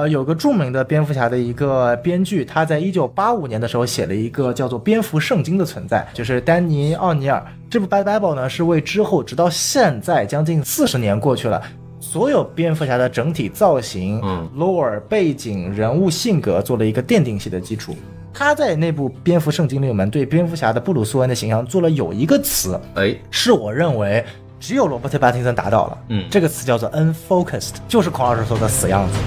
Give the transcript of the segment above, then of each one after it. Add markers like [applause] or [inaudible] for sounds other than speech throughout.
呃，有个著名的蝙蝠侠的一个编剧，他在一九八五年的时候写了一个叫做《蝙蝠圣经》的存在，就是丹尼奥尼尔。这部《b h e Bible》呢，是为之后直到现在，将近四十年过去了，所有蝙蝠侠的整体造型、嗯，lore 背景、人物性格做了一个奠定性的基础。他在那部《蝙蝠圣经》里面，对蝙蝠侠的布鲁斯·文恩的形象做了有一个词，哎，是我认为只有罗伯特·巴丁森达到了。嗯，这个词叫做 unfocused，就是孔老师说的死样子。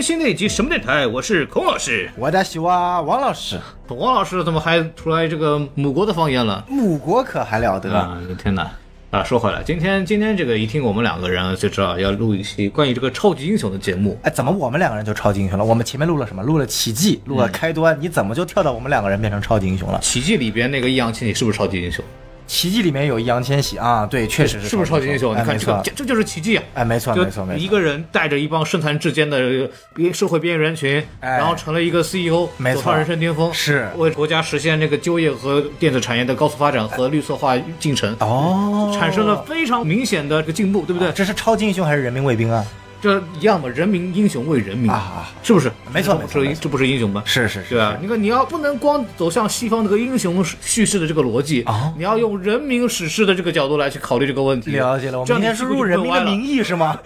新的一集什么电台？我是孔老师，我在喜欢王老师。王老师怎么还出来这个母国的方言了？母国可还了得啊！天哪！啊，说回来，今天今天这个一听我们两个人就知道要录一期关于这个超级英雄的节目。哎，怎么我们两个人就超级英雄了？我们前面录了什么？录了奇迹，录了开端，你怎么就跳到我们两个人变成超级英雄了？奇迹里边那个易烊千玺是不是超级英雄？奇迹里面有易烊千玺啊，对，确实是是不是超级英雄？你看，这这就是奇迹啊！哎，没错没错，一个人带着一帮身残志坚的变社会边缘人群，然后成了一个 CEO，走上人生巅峰，是为国家实现这个就业和电子产业的高速发展和绿色化进程，哦，产生了非常明显的这个进步，对不对？这是超级英雄还是人民卫兵啊？这一样嘛，人民英雄为人民啊，是不是？没错，这这不是英雄吗？是是是，对你看，你要不能光走向西方这个英雄叙事的这个逻辑啊，你要用人民史诗的这个角度来去考虑这个问题。了解了，这两天是入人民的名义是吗？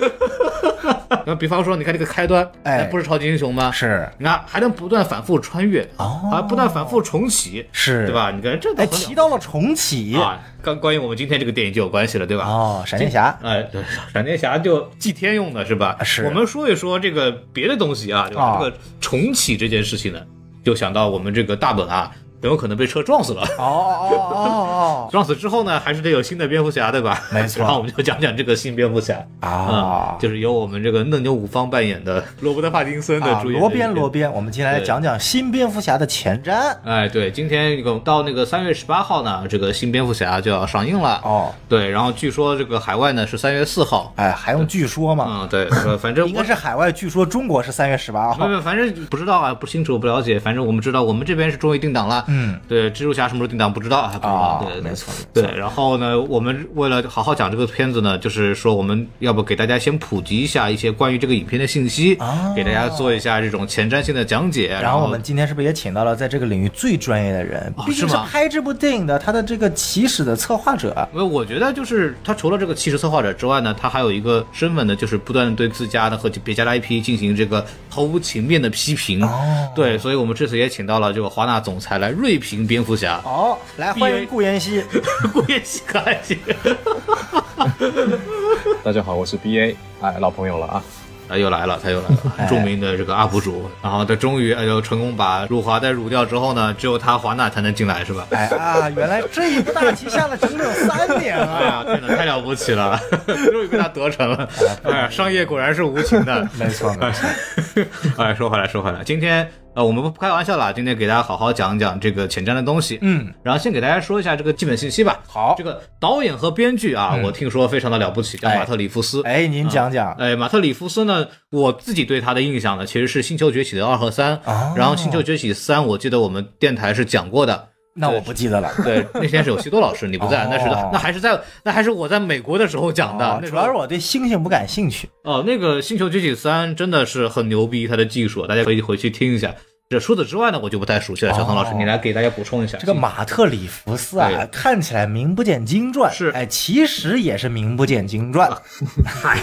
那比方说，你看这个开端，哎，不是超级英雄吗？是，你看还能不断反复穿越，啊，不断反复重启，是，对吧？你看这都提到了重启啊，刚关于我们今天这个电影就有关系了，对吧？哦，闪电侠，哎，闪电侠就祭天用的是吧？是。我们说一说这个别的东西啊，就是这个重启这件事情呢，就想到我们这个大本啊。很有可能被车撞死了哦哦哦哦 [laughs] 撞死之后呢，还是得有新的蝙蝠侠对吧？没错。然后我们就讲讲这个新蝙蝠侠啊，就是由我们这个嫩牛五方扮演的罗伯特·帕丁森的主演。罗编罗编，我们今天来讲讲新蝙蝠侠的前瞻。哎，对，今天到那个三月十八号呢，这个新蝙蝠侠就要上映了哦。对，然后据说这个海外呢是三月四号。哎，还用据说吗？嗯，对，反正 [laughs] 应该是海外。据说中国是三月十八号。没有，反正不知道啊，不清楚，不了解。反正我们知道，我们这边是终于定档了。嗯，对，蜘蛛侠什么时候定档不知道，啊，对，没错。对，然后呢，我们为了好好讲这个片子呢，就是说我们要不给大家先普及一下一些关于这个影片的信息，给大家做一下这种前瞻性的讲解。然后我们今天是不是也请到了在这个领域最专业的人？是竟是拍这部电影的他的这个起始的策划者。为我觉得就是他除了这个起始策划者之外呢，他还有一个身份呢，就是不断对自家的和别家的 IP 进行这个毫无情面的批评。哦，对，所以我们这次也请到了这个华纳总裁来。瑞平蝙蝠侠，好，来欢迎顾妍希，[laughs] 顾妍希可爱极大家好，我是 B A，哎，老朋友了啊，啊，又来了，他又来了，著名的这个 UP 主，然后他终于哎呦成功把辱华的辱掉之后呢，只有他华纳才能进来是吧？哎啊，原来这一步大棋下了整整三年了，天 [laughs] 哪，太了不起了，[laughs] 终于被他得逞了，哎呀，商业果然是无情的，没错，哎，说回来，说回来，今天。呃，我们不开玩笑了，今天给大家好好讲讲这个前瞻的东西。嗯，然后先给大家说一下这个基本信息吧。好，这个导演和编剧啊，我听说非常的了不起，叫马特·里夫斯。哎，您讲讲。哎，马特·里夫斯呢，我自己对他的印象呢，其实是《星球崛起》的二和三，然后《星球崛起》三，我记得我们电台是讲过的。那我不记得了。[laughs] 对，那天是有许多老师，你不在，那是的。那还是在，那还是我在美国的时候讲的。主要是我对星星不感兴趣。哦，那个《星球崛起三》真的是很牛逼，它的技术，大家可以回去听一下。这除此之外呢，我就不太熟悉。了。小唐老师，你来给大家补充一下。这个马特里弗斯啊，看起来名不见经传，是哎，其实也是名不见经传。[laughs] 嗨，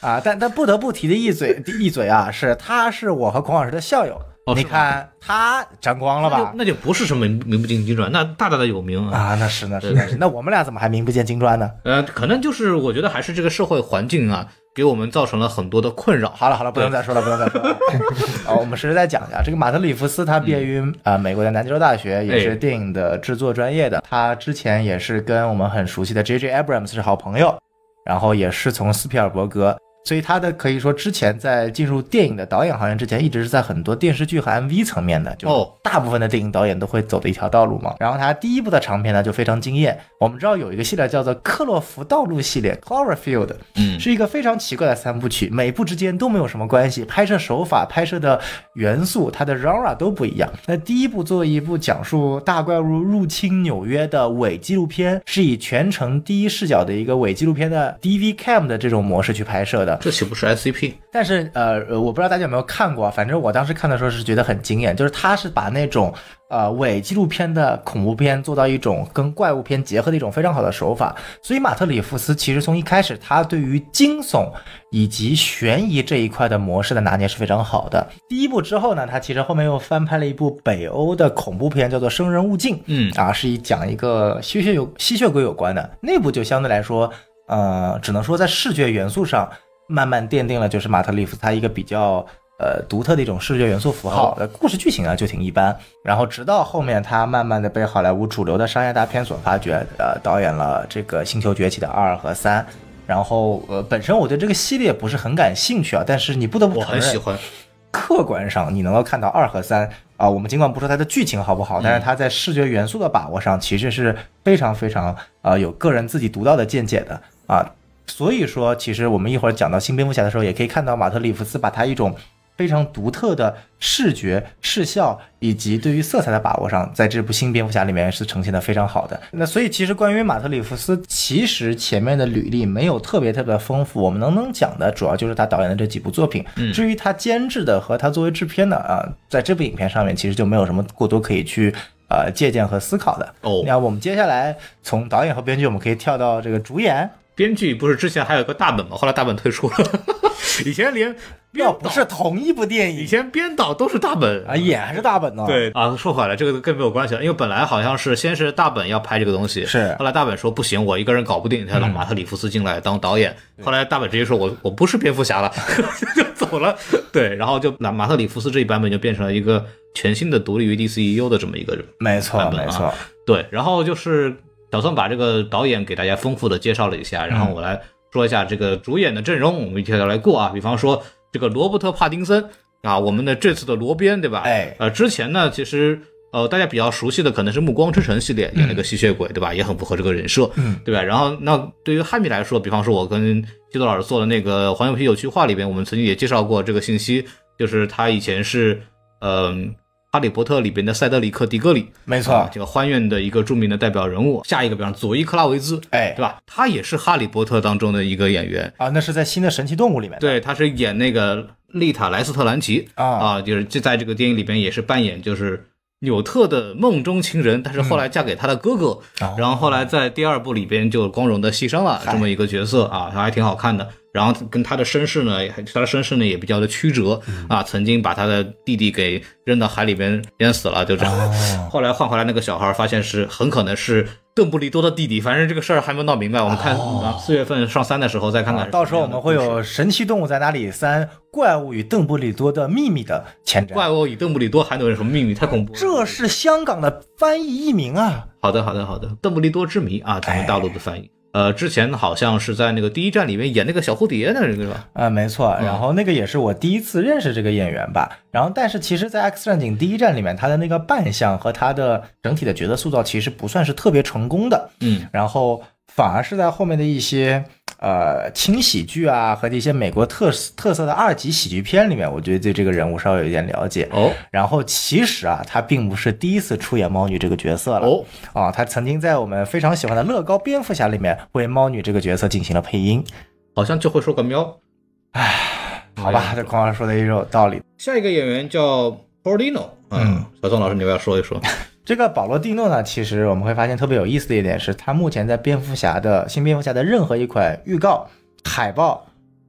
啊，但但不得不提的一嘴，一嘴啊，是他是我和孔老师的校友。哦，你看他沾光了吧？那就不是什么名名不经传，那大大的有名啊！那是，那是。那是，那我们俩怎么还名不见经传呢？呃，可能就是我觉得还是这个社会环境啊，给我们造成了很多的困扰。好了，好了，不能再说了，不能再说了。[laughs] 好，我们实微再讲一下，这个马特·里夫斯他毕业于啊美国的南加州大学，也是电影的制作专业的。他之前也是跟我们很熟悉的 J. J. Abrams 是好朋友，然后也是从斯皮尔伯格。所以他的可以说之前在进入电影的导演行业之前，一直是在很多电视剧和 MV 层面的，就大部分的电影导演都会走的一条道路嘛。然后他第一部的长片呢就非常惊艳。我们知道有一个系列叫做克洛弗道路系列 （Clorfield），嗯，是一个非常奇怪的三部曲，每部之间都没有什么关系，拍摄手法、拍摄的元素、它的 genre 都不一样。那第一部作为一部讲述大怪物入侵纽约的伪纪录片，是以全程第一视角的一个伪纪录片的 DV cam 的这种模式去拍摄的。这岂不是 SCP？但是呃呃，我不知道大家有没有看过，反正我当时看的时候是觉得很惊艳，就是他是把那种呃伪纪录片的恐怖片做到一种跟怪物片结合的一种非常好的手法。所以马特·里夫斯其实从一开始他对于惊悚以及悬疑这一块的模式的拿捏是非常好的。第一部之后呢，他其实后面又翻拍了一部北欧的恐怖片，叫做《生人勿近》，嗯啊，是以讲一个吸血有吸血鬼有关的那部就相对来说，呃，只能说在视觉元素上。慢慢奠定了就是马特·利夫他一个比较呃独特的一种视觉元素符号，故事剧情啊就挺一般。然后直到后面，他慢慢的被好莱坞主流的商业大片所发掘，呃，导演了这个《星球崛起》的二和三。然后呃，本身我对这个系列不是很感兴趣啊，但是你不得不承认，我很喜欢。客观上你能够看到二和三啊，我们尽管不说它的剧情好不好，但是它在视觉元素的把握上，其实是非常非常呃有个人自己独到的见解的啊。所以说，其实我们一会儿讲到新蝙蝠侠的时候，也可以看到马特·里夫斯把他一种非常独特的视觉视效，以及对于色彩的把握上，在这部新蝙蝠侠里面是呈现的非常好的。那所以，其实关于马特·里夫斯，其实前面的履历没有特别特别丰富。我们能能讲的主要就是他导演的这几部作品。至于他监制的和他作为制片的啊，在这部影片上面，其实就没有什么过多可以去呃借鉴和思考的。哦，那我们接下来从导演和编剧，我们可以跳到这个主演。编剧不是之前还有一个大本吗？后来大本退出了。[laughs] 以前连编导不是同一部电影，以前编导都是大本啊，演还是大本呢？对啊，说回来这个更没有关系了，因为本来好像是先是大本要拍这个东西，是后来大本说不行，我一个人搞不定，才让马特里夫斯进来当导演。后来大本直接说，我我不是蝙蝠侠了，[laughs] 就走了。对，然后就马马特里夫斯这一版本就变成了一个全新的独立于 DCU 的这么一个，人。没错，没错，对，然后就是。打算把这个导演给大家丰富的介绍了一下，然后我来说一下这个主演的阵容，我们一条条来过啊。比方说这个罗伯特·帕丁森啊，我们的这次的罗宾，对吧？哎，呃，之前呢，其实呃，大家比较熟悉的可能是《暮光之城》系列演那个吸血鬼，对吧？也很符合这个人设，嗯，对吧？然后那对于汉密来说，比方说我跟季多老师做的那个《黄油啤有趣话》里边，我们曾经也介绍过这个信息，就是他以前是嗯。《哈利波特》里边的塞德里克·迪戈里，没错，这个欢院的一个著名的代表人物。下一个，比方佐伊·克拉维兹，哎，对吧？他也是《哈利波特》当中的一个演员啊，那是在新的《神奇动物》里面。对，他是演那个丽塔·莱斯特兰奇啊，啊，就是就在这个电影里边也是扮演就是纽特的梦中情人，但是后来嫁给他的哥哥，然后后来在第二部里边就光荣的牺牲了这么一个角色啊，他还挺好看的。然后跟他的身世呢，他的身世呢也比较的曲折啊，曾经把他的弟弟给扔到海里边淹死了，就这样。[laughs] 后来换回来那个小孩，发现是很可能是邓布利多的弟弟，反正这个事儿还没闹明白。我们看四月份上三的时候再看看，到时候我们会有《神奇动物在哪里三：怪物与邓布利多的秘密》的前瞻。怪物与邓布利多还能有什么秘密？太恐怖！这是香港的翻译译名啊。好的，好的，好的，邓布利多之谜啊，咱们大陆的翻译。呃，之前好像是在那个第一站里面演那个小蝴蝶人，对吧？啊，没错，然后那个也是我第一次认识这个演员吧。然后，但是其实在《X 战警：第一站》里面，他的那个扮相和他的整体的角色塑造其实不算是特别成功的，嗯，然后反而是在后面的一些。呃，轻喜剧啊，和这些美国特特色的二级喜剧片里面，我觉得对这个人物稍微有一点了解。哦，然后其实啊，他并不是第一次出演猫女这个角色了。哦，啊，他曾经在我们非常喜欢的《乐高蝙蝠侠》里面为猫女这个角色进行了配音，好像就会说个喵。唉，好吧，这老师说的也有道理。下一个演员叫 Paulino，嗯，小宋老师，你要不要说一说。这个保罗·蒂诺呢？其实我们会发现特别有意思的一点是，他目前在《蝙蝠侠》的《新蝙蝠侠》的任何一款预告、海报、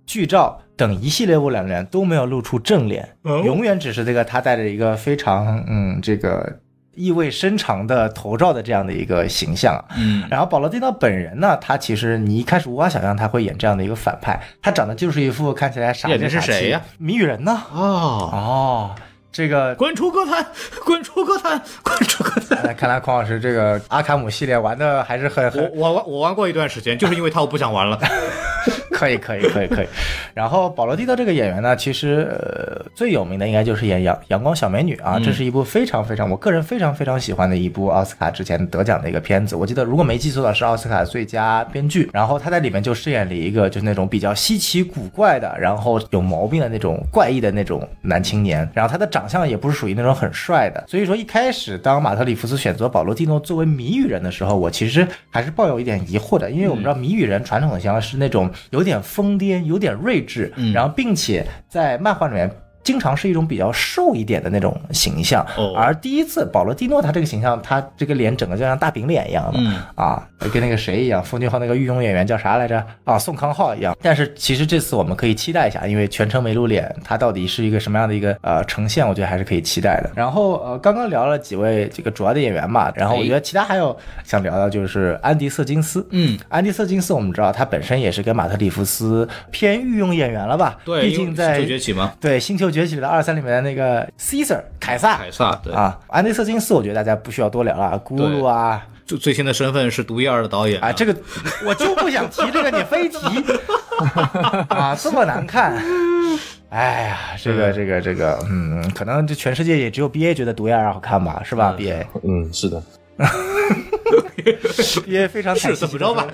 剧照等一系列物料里面都没有露出正脸，永远只是这个他带着一个非常嗯这个意味深长的头罩的这样的一个形象。嗯，然后保罗·蒂诺本人呢，他其实你一开始无法想象他会演这样的一个反派，他长得就是一副看起来傻的甜。这是谁呀？谜语人呢？啊哦。这个滚出歌坛，[laughs] 滚出歌坛，[laughs] 滚出歌坛！看来孔老师这个阿卡姆系列玩的还是很……我我我玩过一段时间，就是因为他我不想玩了。[laughs] [laughs] 可以可以可以可以，然后保罗·蒂诺这个演员呢，其实呃最有名的应该就是演《阳阳光小美女》啊，这是一部非常非常我个人非常非常喜欢的一部奥斯卡之前得奖的一个片子。我记得如果没记错的话是奥斯卡最佳编剧，然后他在里面就饰演了一个就是那种比较稀奇古怪的，然后有毛病的那种怪异的那种男青年，然后他的长相也不是属于那种很帅的，所以说一开始当马特·里夫斯选择保罗·蒂诺作为谜语人的时候，我其实还是抱有一点疑惑的，因为我们知道谜语人传统的形象是那种。有点疯癫，有点睿智，然后并且在漫画里面。经常是一种比较瘦一点的那种形象，而第一次保罗蒂诺他这个形象，他这个脸整个就像大饼脸一样的，啊，跟那个谁一样，奉俊浩那个御用演员叫啥来着？啊，宋康昊一样。但是其实这次我们可以期待一下，因为全程没露脸，他到底是一个什么样的一个呃呈现，我觉得还是可以期待的。然后呃，刚刚聊了几位这个主要的演员嘛，然后我觉得其他还有想聊的，就是安迪瑟金斯，嗯，安迪瑟金斯我们知道他本身也是跟马特里夫斯偏御用演员了吧？对，毕竟在星球崛起吗？对，星球。崛起的二三里面的那个 Caesar 凯撒，凯撒，对啊，安迪瑟金斯，我觉得大家不需要多聊了。咕噜啊，最最新的身份是毒液二的导演啊，这个我就不想提这个，你非提 [laughs] 啊，这么难看，哎呀，这个这个这个，嗯，可能这全世界也只有 BA 觉得毒液二好看吧，是吧？BA，嗯，是的。[laughs] [laughs] 也非常死不着吧？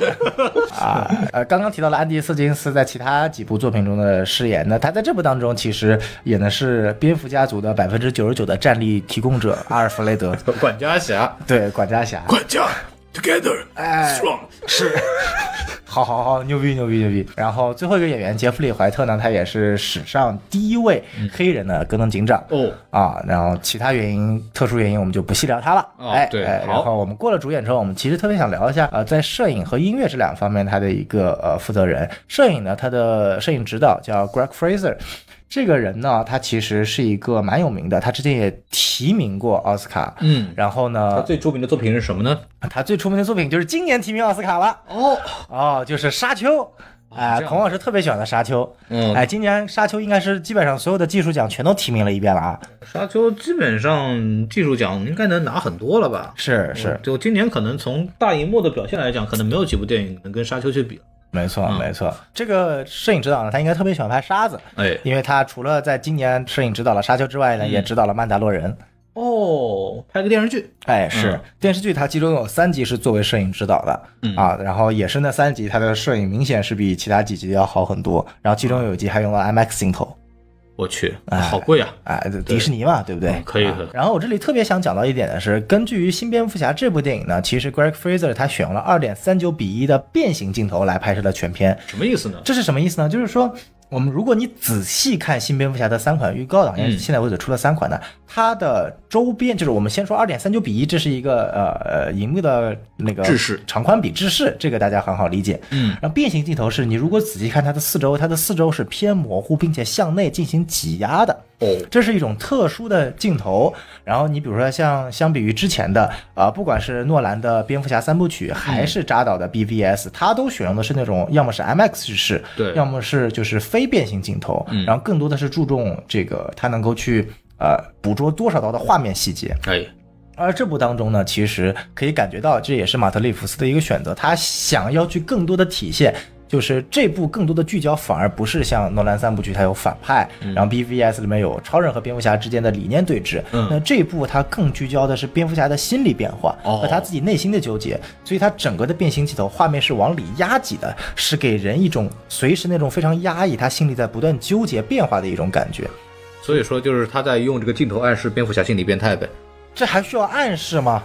啊，呃，刚刚提到了安迪·斯金斯在其他几部作品中的饰演，那他在这部当中其实演的是蝙蝠家族的百分之九十九的战力提供者阿尔弗雷德管家侠，对管家侠管家。Together, strong 是，好好好，牛逼牛逼牛逼。然后最后一个演员杰弗里·怀特呢，他也是史上第一位黑人的戈登警长哦啊。然后其他原因、特殊原因，我们就不细聊他了。哎，对，后我们过了主演之后，我们其实特别想聊一下呃，在摄影和音乐这两方面，他的一个呃负责人。摄影呢，他的摄影指导叫 Greg Fraser。这个人呢，他其实是一个蛮有名的，他之前也提名过奥斯卡，嗯，然后呢，他最著名的作品是什么呢？他最出名的作品就是今年提名奥斯卡了，哦哦，就是《沙丘》，哎，孔老师特别喜欢的《沙丘》，嗯，哎，今年《沙丘》应该是基本上所有的技术奖全都提名了一遍了啊，《沙丘》基本上技术奖应该能拿很多了吧？是是，就今年可能从大荧幕的表现来讲，可能没有几部电影能跟《沙丘》去比。没错，没错。这个摄影指导呢，他应该特别喜欢拍沙子，哎，因为他除了在今年摄影指导了《沙丘》之外呢，也指导了《曼达洛人》哦，拍个电视剧，哎，是电视剧，它其中有三集是作为摄影指导的啊，然后也是那三集，它的摄影明显是比其他几集要好很多，然后其中有一集还用了 i M a X 镜头。我去，哎，好贵啊！哎，迪士尼嘛，对不对？可以，的、然后我这里特别想讲到一点的是，根据于新蝙蝠侠这部电影呢，其实 Greg Fraser 他选用了二点三九比一的变形镜头来拍摄的全片。什么意思呢？这是什么意思呢？就是说。我们如果你仔细看新蝙蝠侠的三款预告档，因为现在为止出了三款呢，它的周边就是我们先说二点三九比一，这是一个呃呃银幕的那个长宽比，制式，这个大家很好理解。嗯，然后变形镜头是你如果仔细看它的四周，它的四周是偏模糊并且向内进行挤压的。这是一种特殊的镜头，然后你比如说像相比于之前的啊，不管是诺兰的蝙蝠侠三部曲，还是扎导的 BVS，它都选用的是那种要么是 m x 式，式，对，要么是就是非变形镜头，然后更多的是注重这个它能够去呃捕捉多少刀的画面细节。可以，而这部当中呢，其实可以感觉到这也是马特·利弗斯的一个选择，他想要去更多的体现。就是这部更多的聚焦，反而不是像诺兰三部曲，它有反派，然后 B V S 里面有超人和蝙蝠侠之间的理念对峙。那这部它更聚焦的是蝙蝠侠的心理变化和他自己内心的纠结，所以它整个的变形镜头画面是往里压挤的，是给人一种随时那种非常压抑，他心里在不断纠结变化的一种感觉。所以说，就是他在用这个镜头暗示蝙蝠侠心理变态呗。这还需要暗示吗？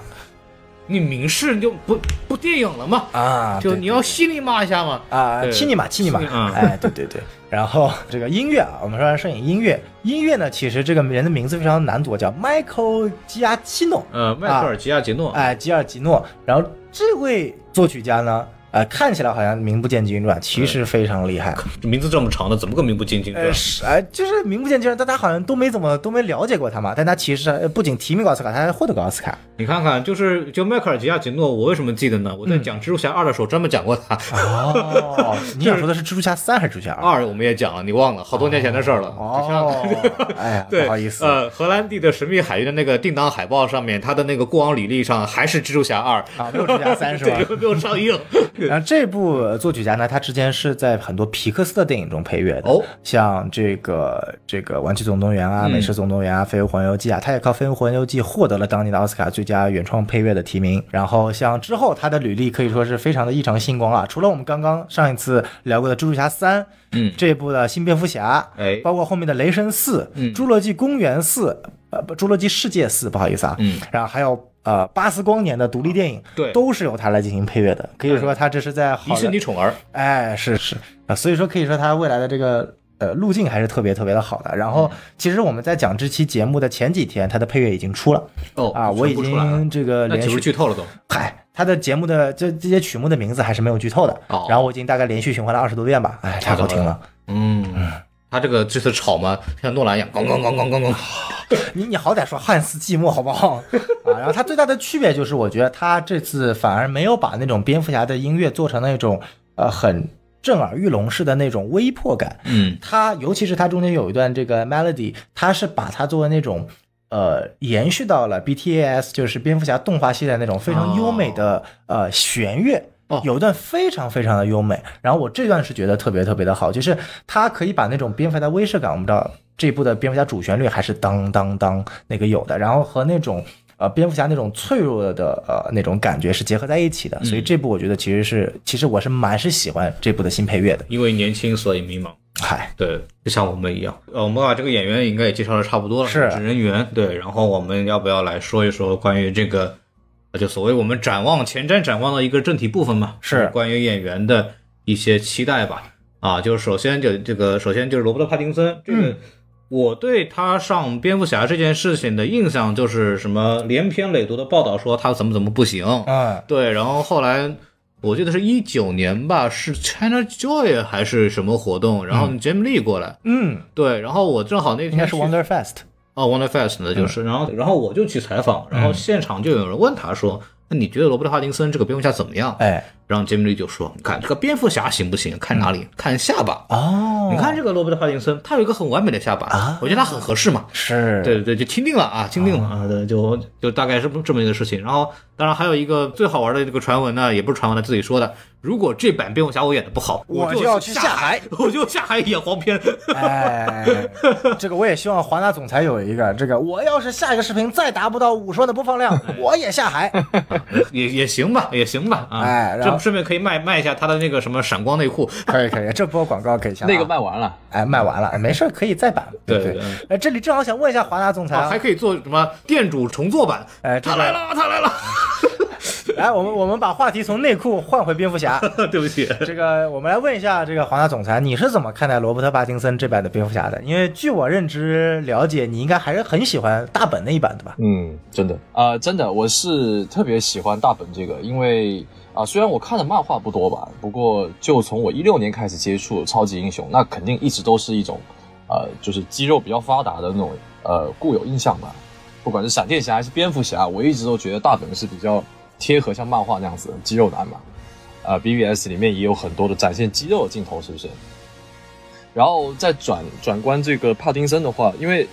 你明示就不不电影了吗？啊，就你要亲你骂一下嘛啊，亲你嘛，亲你嘛，哎，对对对。[laughs] 然后这个音乐啊，我们说摄影音乐，音乐呢，其实这个人的名字非常难读，叫 Michael Gia h i n o 嗯，Michael Gia i n o 哎，吉尔吉诺。然后这位作曲家呢？呃，看起来好像名不见经传，其实非常厉害。名字这么长的，怎么个名不见经传？是哎，就是名不见经传，大家好像都没怎么都没了解过他嘛。但他其实不仅提名奥斯卡，他还获得过奥斯卡。你看看，就是就迈克尔·吉亚吉诺，我为什么记得呢？我在讲蜘蛛侠二的时候专门讲过他。哦，你想说的是 [laughs] 蜘蛛侠三还是蜘蛛侠二？我们也讲了，你忘了好多年前的事儿了。哦，[laughs] 哎呀，不好意思。呃，荷兰弟的神秘海域的那个定档海报上面，他的那个过往履历上还是蜘蛛侠二啊，没有蜘蛛侠三是吧？[laughs] 对，没有上映。然 [laughs] 后这部作曲家呢，他之前是在很多皮克斯的电影中配乐的，像这个这个《玩具总动员》啊，《美食总动员》啊，《飞屋环游记》啊，他也靠《飞屋环游记》获得了当年的奥斯卡最佳原创配乐的提名。然后像之后他的履历可以说是非常的异常星光啊，除了我们刚刚上一次聊过的《蜘蛛侠三》，嗯，这部的新蝙蝠侠，哎，包括后面的《雷神四》、《侏罗纪公园四》、呃不，《侏罗纪世界四》，不好意思啊，嗯，然后还有。啊，巴斯光年的独立电影，对，都是由他来进行配乐的。可以说，他这是在迪士尼宠儿，哎，是是啊，所以说可以说他未来的这个呃路径还是特别特别的好的。然后，其实我们在讲这期节目的前几天，他的配乐已经出了哦啊，我已经这个连续剧透了都，嗨，他的节目的这这些曲目的名字还是没有剧透的哦。然后我已经大概连续循环了二十多遍吧，哎，太好听了，嗯。他这个这次吵吗？像诺兰一样咣咣咣咣咣咣。[laughs] 你你好歹说汉斯寂寞好不好 [laughs] 啊？然后他最大的区别就是，我觉得他这次反而没有把那种蝙蝠侠的音乐做成那种呃很震耳欲聋式的那种威迫感。嗯，他尤其是他中间有一段这个 melody，他是把它作为那种呃延续到了 BTS，就是蝙蝠侠动画系列那种非常优美的呃弦乐。有一段非常非常的优美，然后我这段是觉得特别特别的好，就是它可以把那种蝙蝠侠的威慑感，我们知道这部的蝙蝠侠主旋律还是当当当那个有的，然后和那种呃蝙蝠侠那种脆弱的呃那种感觉是结合在一起的，所以这部我觉得其实是其实我是蛮是喜欢这部的新配乐的，因为年轻所以迷茫，嗨，对，就像我们一样，呃，我们把这个演员应该也介绍的差不多了，是人员，对，然后我们要不要来说一说关于这个？就所谓我们展望前瞻展望的一个正题部分嘛，是关于演员的一些期待吧。啊，就是首先就这个，首先就是罗伯特·帕丁森。这个我对他上蝙蝠侠这件事情的印象就是什么连篇累牍的报道说他怎么怎么不行。哎，对。然后后来我记得是一九年吧，是 China Joy 还是什么活动？然后 j i m Lee 过来。嗯，对。然后我正好那天是 Wonder Fest。哦，Wonder Fest 呢，就是，然后，然后我就去采访，然后现场就有人问他说：“那你觉得罗伯特·哈丁森这个蝙蝠侠怎么样？”哎。然后杰米利就说：“你看这个蝙蝠侠行不行？看哪里？看下巴哦。你看这个罗伯特·帕丁森，他有一个很完美的下巴，我觉得他很合适嘛。是，对对对，就钦定了啊，钦定了啊，对，就就大概是这么一个事情。然后，当然还有一个最好玩的这个传闻呢，也不是传闻，他自己说的。如果这版蝙蝠侠我演的不好，我就要去下海，我就下海演黄片。哎，这个我也希望华纳总裁有一个这个。我要是下一个视频再达不到五十万的播放量，我也下海。[laughs] 也也行吧，也行吧，啊，后。顺便可以卖卖一下他的那个什么闪光内裤，[laughs] 可以可以，这波广告可以。下。那个卖完了，哎，卖完了，没事，可以再版。对对，哎，这里正好想问一下华纳总裁，还可以做什么店主重做版？哎，他来了，他来了，[laughs] 来，我们我们把话题从内裤换回蝙蝠侠。[laughs] 对不起，这个我们来问一下这个华纳总裁，你是怎么看待罗伯特·帕金森这版的蝙蝠侠的？因为据我认知了解，你应该还是很喜欢大本那一版的吧？嗯，真的，呃，真的，我是特别喜欢大本这个，因为。啊，虽然我看的漫画不多吧，不过就从我一六年开始接触超级英雄，那肯定一直都是一种，呃，就是肌肉比较发达的那种，呃，固有印象吧。不管是闪电侠还是蝙蝠侠，我一直都觉得大本是比较贴合像漫画那样子肌肉男嘛。啊，BBS 里面也有很多的展现肌肉的镜头，是不是？然后再转转关这个帕丁森的话，因为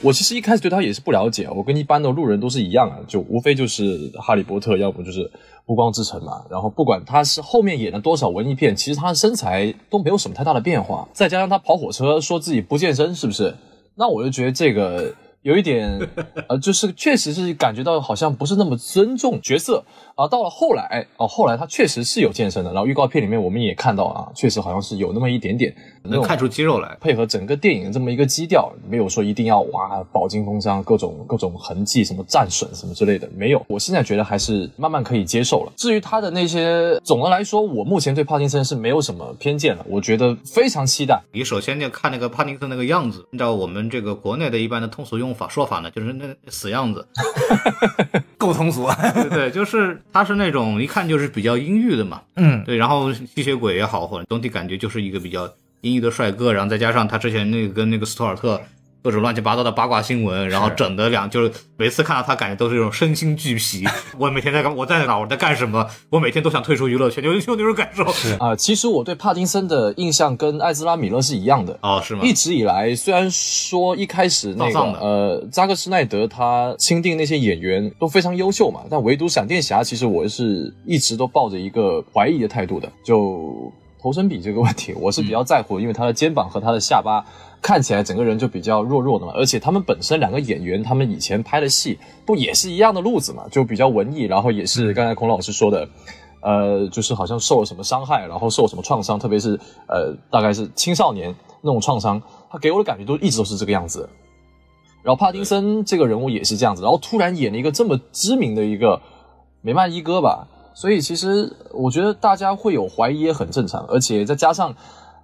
我其实一开始对他也是不了解，我跟一般的路人都是一样啊，就无非就是哈利波特，要么就是。不光之城嘛，然后不管他是后面演了多少文艺片，其实他身材都没有什么太大的变化。再加上他跑火车说自己不健身，是不是？那我就觉得这个。有一点，[laughs] 呃，就是确实是感觉到好像不是那么尊重角色啊。到了后来，哦，后来他确实是有健身的。然后预告片里面我们也看到啊，确实好像是有那么一点点能看出肌肉来。配合整个电影的这么一个基调，没有说一定要哇饱经风霜，各种各种痕迹，什么战损什么之类的没有。我现在觉得还是慢慢可以接受了。至于他的那些，总的来说，我目前对帕金森是没有什么偏见了。我觉得非常期待。你首先就看那个帕金森那个样子，按照我们这个国内的一般的通俗用。法说法呢，就是那死样子，[laughs] 够通俗，对，就是他是那种一看就是比较阴郁的嘛，嗯，对，然后吸血鬼也好，或者总体感觉就是一个比较阴郁的帅哥，然后再加上他之前那个跟那个斯托尔特。各种乱七八糟的八卦新闻，然后整的两就是每次看到他，感觉都是这种身心俱疲。[laughs] 我每天在，干，我在哪，我在干什么？我每天都想退出娱乐圈，就那种感受啊。其实我对帕金森的印象跟艾兹拉米勒是一样的啊，是吗？一直以来，虽然说一开始那个呃扎克施奈德他钦定那些演员都非常优秀嘛，但唯独闪电侠，其实我是一直都抱着一个怀疑的态度的，就。头身比这个问题，我是比较在乎，因为他的肩膀和他的下巴看起来整个人就比较弱弱的嘛。而且他们本身两个演员，他们以前拍的戏不也是一样的路子嘛，就比较文艺，然后也是刚才孔老师说的，呃，就是好像受了什么伤害，然后受什么创伤，特别是呃，大概是青少年那种创伤，他给我的感觉都一直都是这个样子。然后帕丁森这个人物也是这样子，然后突然演了一个这么知名的一个美漫一哥吧。所以其实我觉得大家会有怀疑也很正常，而且再加上，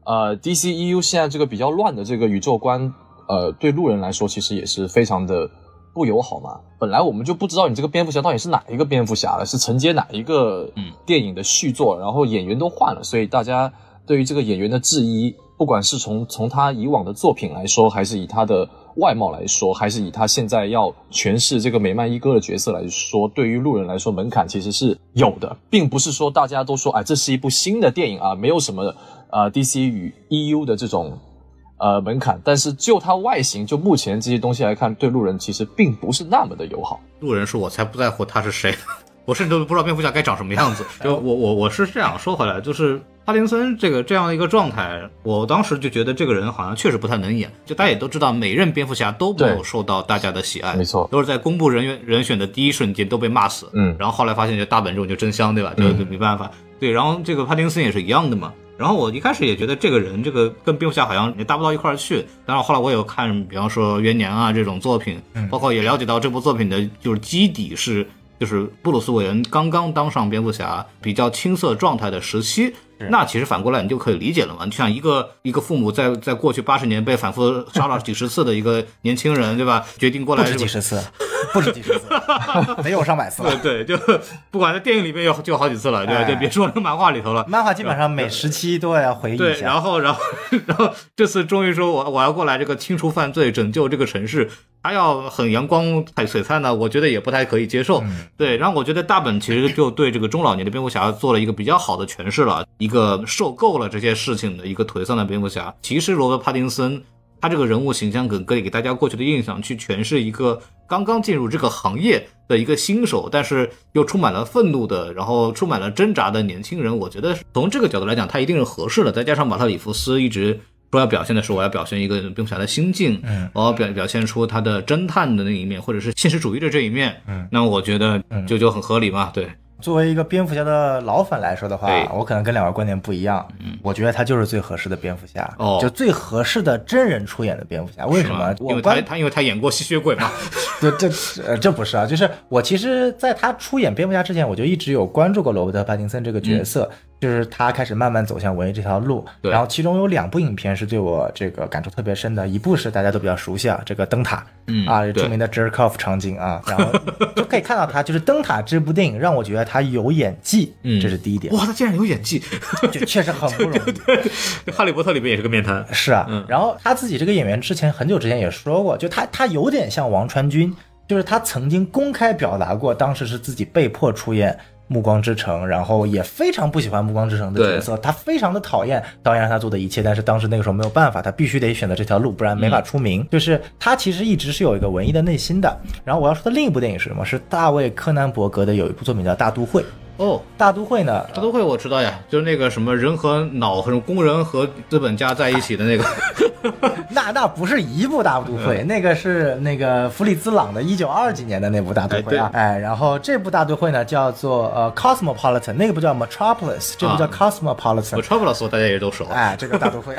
呃，DC EU 现在这个比较乱的这个宇宙观，呃，对路人来说其实也是非常的不友好嘛。本来我们就不知道你这个蝙蝠侠到底是哪一个蝙蝠侠了，是承接哪一个电影的续作，然后演员都换了，所以大家对于这个演员的质疑，不管是从从他以往的作品来说，还是以他的。外貌来说，还是以他现在要诠释这个美漫一哥的角色来说，对于路人来说，门槛其实是有的，并不是说大家都说哎，这是一部新的电影啊，没有什么啊 DC 与 EU 的这种呃门槛。但是就它外形，就目前这些东西来看，对路人其实并不是那么的友好。路人说：“我才不在乎他是谁。”我甚至都不知道蝙蝠侠该长什么样子。就我我我是这样说回来，就是帕丁森这个这样的一个状态，我当时就觉得这个人好像确实不太能演。就大家也都知道，每任蝙蝠侠都没有受到大家的喜爱，没错，都是在公布人员人选的第一瞬间都被骂死。嗯，然后后来发现就大本这种就真香，对吧？就就没办法。对，然后这个帕丁森也是一样的嘛。然后我一开始也觉得这个人这个跟蝙蝠侠好像也搭不到一块儿去。当然后来我有看，比方说《元年》啊这种作品，包括也了解到这部作品的就是基底是。就是布鲁斯·韦恩刚刚当上蝙蝠侠，比较青涩状态的时期。那其实反过来你就可以理解了嘛。就像一个一个父母在在过去八十年被反复杀了几十次的一个年轻人，对吧？决定过来几十次，不止几十次，没有上百次。对对，就不管在电影里面有就好几次了，对吧？就别说漫画里头了。漫画基本上每十期都要回忆一下。对，然后然后然后这次终于说我我要过来这个清除犯罪，拯救这个城市。他要很阳光、很璀璨呢，我觉得也不太可以接受。对，然后我觉得大本其实就对这个中老年的蝙蝠侠做了一个比较好的诠释了，一个受够了这些事情的一个颓丧的蝙蝠侠。其实罗伯·帕丁森他这个人物形象跟以给大家过去的印象去诠释一个刚刚进入这个行业的一个新手，但是又充满了愤怒的，然后充满了挣扎的年轻人，我觉得从这个角度来讲，他一定是合适的。再加上马特·里弗斯一直。说要表现的是我要表现一个蝙蝠侠的心境，嗯，我要表表现出他的侦探的那一面，或者是现实主义的这一面，嗯，那我觉得就就很合理嘛，对。作为一个蝙蝠侠的老粉来说的话，我可能跟两位观点不一样，嗯，我觉得他就是最合适的蝙蝠侠，哦，就最合适的真人出演的蝙蝠侠，为什么？因为他他因为他演过吸血鬼嘛，[laughs] 这这这不是啊，就是我其实在他出演蝙蝠侠之前，我就一直有关注过罗伯特帕丁森这个角色。就是他开始慢慢走向文艺这条路，然后其中有两部影片是对我这个感触特别深的，一部是大家都比较熟悉啊，这个灯塔，啊著名的 jerk off 场景啊，然后就可以看到他，就是灯塔这部电影让我觉得他有演技，这是第一点。哇，他竟然有演技，就确实很不容易。[laughs] 哈利波特里面也是个面瘫。是啊，然后他自己这个演员之前很久之前也说过，就他他有点像王传君，就是他曾经公开表达过，当时是自己被迫出演。《暮光之城》，然后也非常不喜欢《暮光之城》的角色，他非常的讨厌导演让他做的一切，但是当时那个时候没有办法，他必须得选择这条路，不然没法出名。就是他其实一直是有一个文艺的内心的。然后我要说的另一部电影是什么？是大卫·柯南伯格的有一部作品叫《大都会》。哦，大都会呢？大都会我知道呀，就是那个什么人和脑和工人和资本家在一起的那个。[laughs] 那那不是一部大都会，那个是那个弗里兹朗的192几年的那部大都会啊。哎，然后这部大都会呢叫做呃《Cosmopolitan》，那个不叫 Metropolis，这部叫 Cosmopolitan。Metropolis 大家也都熟。哎，这个大都会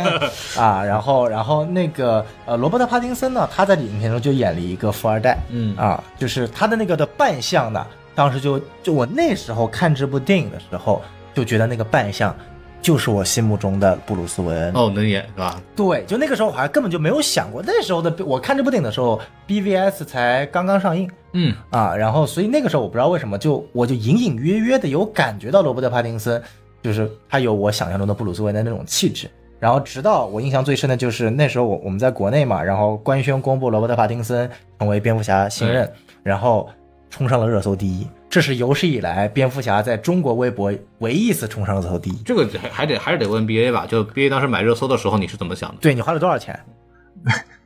[laughs] 啊，然后然后那个呃罗伯特帕丁森呢，他在里面中就演了一个富二代。嗯啊，就是他的那个的扮相呢。当时就就我那时候看这部电影的时候，就觉得那个扮相，就是我心目中的布鲁斯·韦恩。哦，能演是吧？对，就那个时候我还根本就没有想过。那时候的我看这部电影的时候，BVS 才刚刚上映。嗯啊，然后所以那个时候我不知道为什么，就我就隐隐约约的有感觉到罗伯特·帕丁森，就是他有我想象中的布鲁斯·韦恩的那种气质。然后直到我印象最深的就是那时候我我们在国内嘛，然后官宣公布罗伯特·帕丁森成为蝙蝠侠新任，然后。冲上了热搜第一，这是有史以来蝙蝠侠在中国微博唯一一次冲上热搜第一。这个还得还是得问 BA 吧，就 BA 当时买热搜的时候你是怎么想的？对你花了多少钱？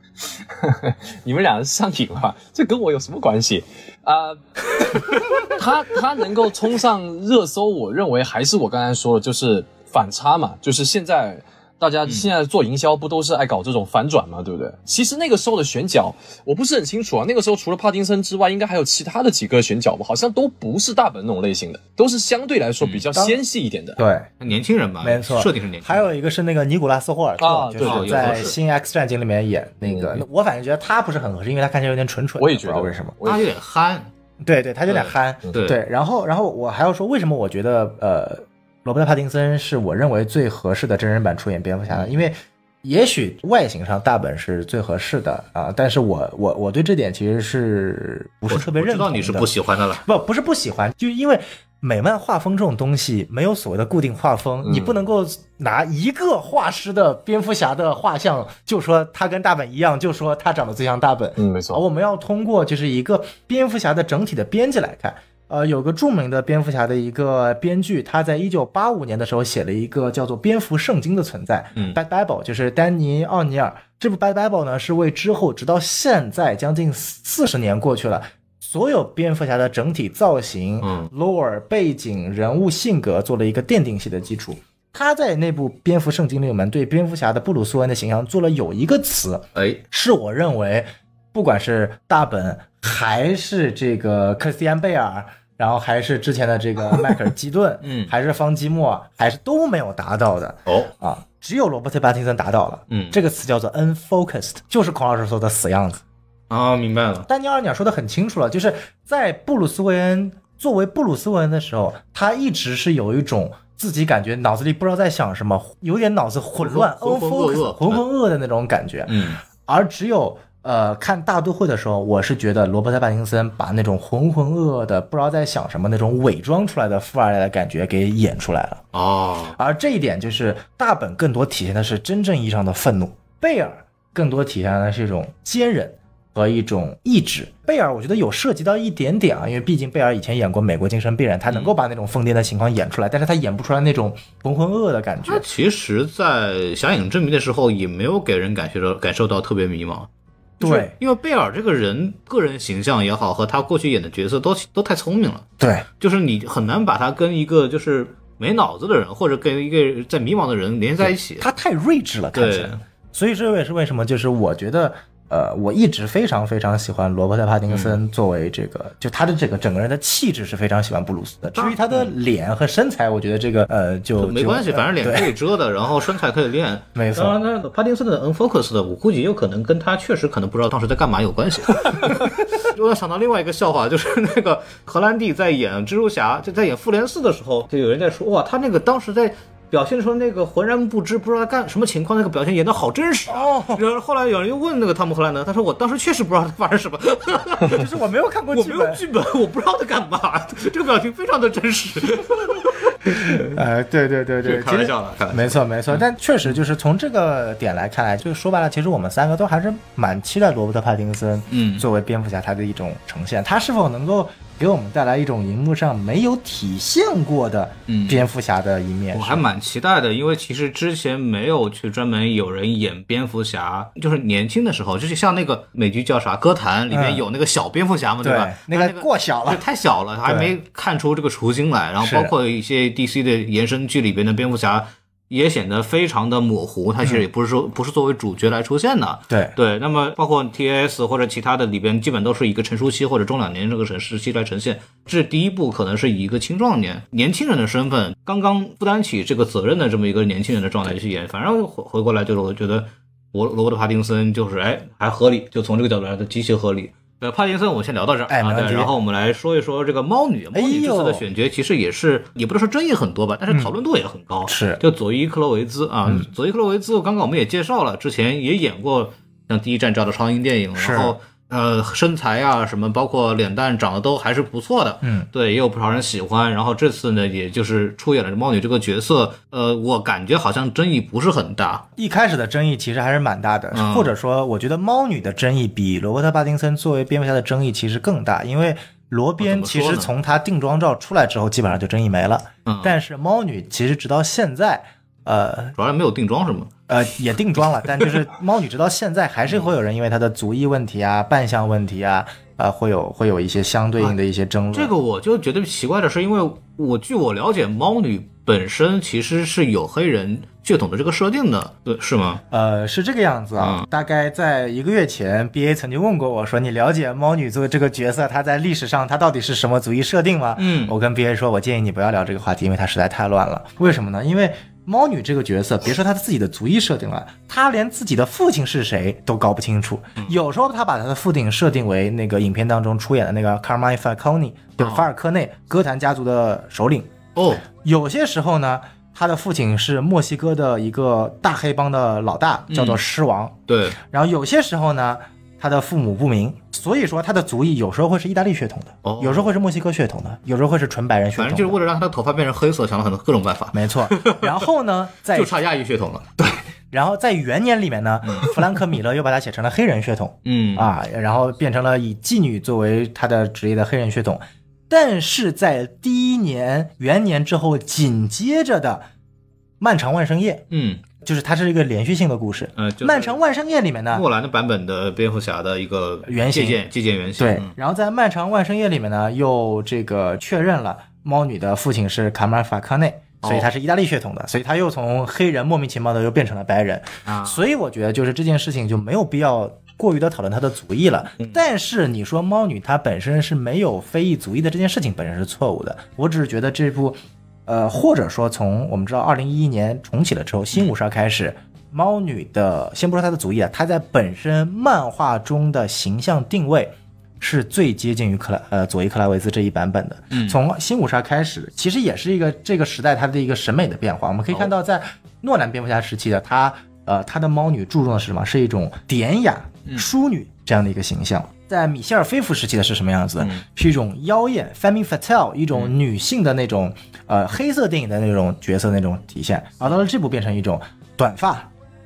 [laughs] 你们俩上瘾了？这跟我有什么关系？啊，[laughs] 他他能够冲上热搜，我认为还是我刚才说的，就是反差嘛，就是现在。大家现在做营销不都是爱搞这种反转嘛，对不对？其实那个时候的选角我不是很清楚啊。那个时候除了帕丁森之外，应该还有其他的几个选角吧，好像都不是大本那种类型的，都是相对来说比较纤细一点的。对，年轻人嘛，没错，设定是年轻。还有一个是那个尼古拉斯·霍尔特，啊，在《新 X 战警》里面演那个，我反正觉得他不是很合适，因为他看起来有点蠢蠢。的。我也觉得为什么，他有点憨。对对，他有点憨。对，然后然后我还要说，为什么我觉得呃。罗伯特·帕丁森是我认为最合适的真人版出演蝙蝠侠的，因为也许外形上大本是最合适的啊，但是我我我对这点其实是不是特别认同？知道你是不喜欢的了？不，不是不喜欢，就因为美漫画风这种东西没有所谓的固定画风，你不能够拿一个画师的蝙蝠侠的画像就说他跟大本一样，就说他长得最像大本。嗯，没错。我们要通过就是一个蝙蝠侠的整体的编辑来看。呃，有个著名的蝙蝠侠的一个编剧，他在一九八五年的时候写了一个叫做《蝙蝠圣经》的存在，嗯 b a d Bible，就是丹尼奥尼尔这部 b a d Bible 呢，是为之后直到现在将近四十年过去了，所有蝙蝠侠的整体造型、嗯，lore 背景、人物性格做了一个奠定性的基础。他在那部《蝙蝠圣经》里面对蝙蝠侠的布鲁斯·文恩的形象做了有一个词，哎，是我认为，不管是大本还是这个克里斯·安贝尔。然后还是之前的这个迈 [laughs] 克尔基顿，嗯，还是方吉莫，还是都没有达到的哦啊，只有罗伯特巴丁森达到了。嗯，这个词叫做 unfocused，就是孔老师说的死样子啊，明白了。丹尼尔鸟说的很清楚了，就是在布鲁斯韦恩作为布鲁斯韦恩的时候，他一直是有一种自己感觉脑子里不知道在想什么，有点脑子混乱，u n f o c u s 浑浑噩的那种感觉。嗯，而只有。呃，看大都会的时候，我是觉得罗伯特·帕丁森把那种浑浑噩噩的不知道在想什么那种伪装出来的富二代的感觉给演出来了啊。而这一点就是大本更多体现的是真正意义上的愤怒，贝尔更多体现的是一种坚韧和一种意志。贝尔我觉得有涉及到一点点啊，因为毕竟贝尔以前演过美国精神病人，他能够把那种疯癫的情况演出来，但是他演不出来那种浑浑噩噩的感觉。他其实，在《侠影之谜》的时候也没有给人感觉到感受到特别迷茫。对，因为贝尔这个人个人形象也好，和他过去演的角色都都太聪明了。对，就是你很难把他跟一个就是没脑子的人，或者跟一个在迷茫的人连在一起。他太睿智了，对，所以这也是为什么，就是我觉得。呃，我一直非常非常喜欢罗伯特·帕丁森，作为这个，就他的这个整个人的气质是非常喜欢布鲁斯的。至于他的脸和身材，我觉得这个呃就没关系，反正脸可以遮的，然后身材可以练。没错，当然他帕丁森的 unfocus 的，我估计也有可能跟他确实可能不知道当时在干嘛有关系。[laughs] 我又想到另外一个笑话，就是那个荷兰弟在演蜘蛛侠，就在演复联四的时候，就有人在说哇，他那个当时在。表现出那个浑然不知，不知道他干什么情况，那个表现演的好真实。然后后来有人又问那个汤姆·汉兰德，他说我当时确实不知道他发生什么，就 [laughs] 是我没有看过剧本，我没有剧本，我不知道他干嘛。这个表情非常的真实。哎，对对对对，开玩笑了，没错没错。但确实就是从这个点来看来，就是说白了，其实我们三个都还是蛮期待罗伯特·帕丁森，嗯，作为蝙蝠侠他的一种呈现，他是否能够。给我们带来一种荧幕上没有体现过的蝙蝠侠的一面，我还蛮期待的，因为其实之前没有去专门有人演蝙蝠侠，就是年轻的时候，就是像那个美剧叫啥《歌坛》，里面有那个小蝙蝠侠嘛，对吧？那个过小了，太小了，还没看出这个雏形来。然后包括一些 DC 的延伸剧里边的蝙蝠侠。也显得非常的模糊，他其实也不是说不是作为主角来出现的，对对。那么包括 T A S 或者其他的里边，基本都是一个成熟期或者中老年这个时时期来呈现。这第一部，可能是以一个青壮年年轻人的身份，刚刚负担起这个责任的这么一个年轻人的状态去演。反正回回过来就是我觉得，罗罗伯特·帕丁森就是哎还合理，就从这个角度来说极其合理。对，帕金森，我们先聊到这儿啊。对，然后我们来说一说这个猫女。猫女这次的选角其实也是，也不能说争议很多吧，但是讨论度也很高。是，就佐伊·克洛维兹啊。佐伊·克洛维兹，刚刚我们也介绍了，之前也演过像第一站这样的超英电影，然后。呃，身材啊，什么，包括脸蛋长得都还是不错的。嗯，对，也有不少人喜欢。然后这次呢，也就是出演了猫女这个角色。呃，我感觉好像争议不是很大。一开始的争议其实还是蛮大的，或者说，我觉得猫女的争议比罗伯特·帕丁森作为蝙蝠侠的争议其实更大，因为罗边其实从他定妆照出来之后，基本上就争议没了。嗯，但是猫女其实直到现在。呃，主要是没有定妆是吗？呃，也定妆了，[laughs] 但就是猫女直到现在还是会有人因为她的族裔问题啊、[laughs] 扮相问题啊，呃，会有会有一些相对应的一些争论。这个我就觉得奇怪的是，因为我据我了解，猫女本身其实是有黑人血统的这个设定的，对，是吗？呃，是这个样子啊。大概在一个月前，B A 曾经问过我说，你了解猫女做这个角色，她在历史上她到底是什么族裔设定吗？嗯，我跟 B A 说，我建议你不要聊这个话题，因为它实在太乱了。为什么呢？因为。猫女这个角色，别说她自己的族裔设定了，她连自己的父亲是谁都搞不清楚。有时候她把她的父亲设定为那个影片当中出演的那个 Carmine Falcone，就是法尔科内，哥谭家族的首领。哦，有些时候呢，她的父亲是墨西哥的一个大黑帮的老大，叫做狮王。对，然后有些时候呢。他的父母不明，所以说他的族裔有时候会是意大利血统的，有时候会是墨西哥血统的，有时候会是纯白人血统。反正就是为了让他的头发变成黑色，想了很多各种办法。没错。[laughs] 然后呢，在就差亚裔血统了。对。然后在元年里面呢，弗兰克·米勒又把他写成了黑人血统。嗯啊，然后变成了以妓女作为他的职业的黑人血统。但是在第一年元年之后，紧接着的漫长万圣夜，嗯。就是它是一个连续性的故事，嗯，漫长万圣夜里面呢，莫兰的版本的蝙蝠侠的一个原借鉴借鉴原型，对。然后在漫长万圣夜里面呢，又这个确认了猫女的父亲是卡玛法科内，所以他是意大利血统的，所以他又从黑人莫名其妙的又变成了白人啊。所以我觉得就是这件事情就没有必要过于的讨论他的族裔了。但是你说猫女她本身是没有非裔族裔的这件事情本身是错误的，我只是觉得这部。呃，或者说从我们知道二零一一年重启了之后，新五十二开始，猫女的先不说她的族裔啊，她在本身漫画中的形象定位，是最接近于克莱呃佐伊克莱维兹这一版本的。嗯，从新五十二开始，其实也是一个这个时代它的一个审美的变化。我们可以看到，在诺兰蝙蝠侠时期的他，呃，他的猫女注重的是什么？是一种典雅。淑女这样的一个形象，在米歇尔·菲夫时期的是什么样子？是一种妖艳、f e m l e fatale，一种女性的那种，呃，黑色电影的那种角色那种体现。而到了这部，变成一种短发，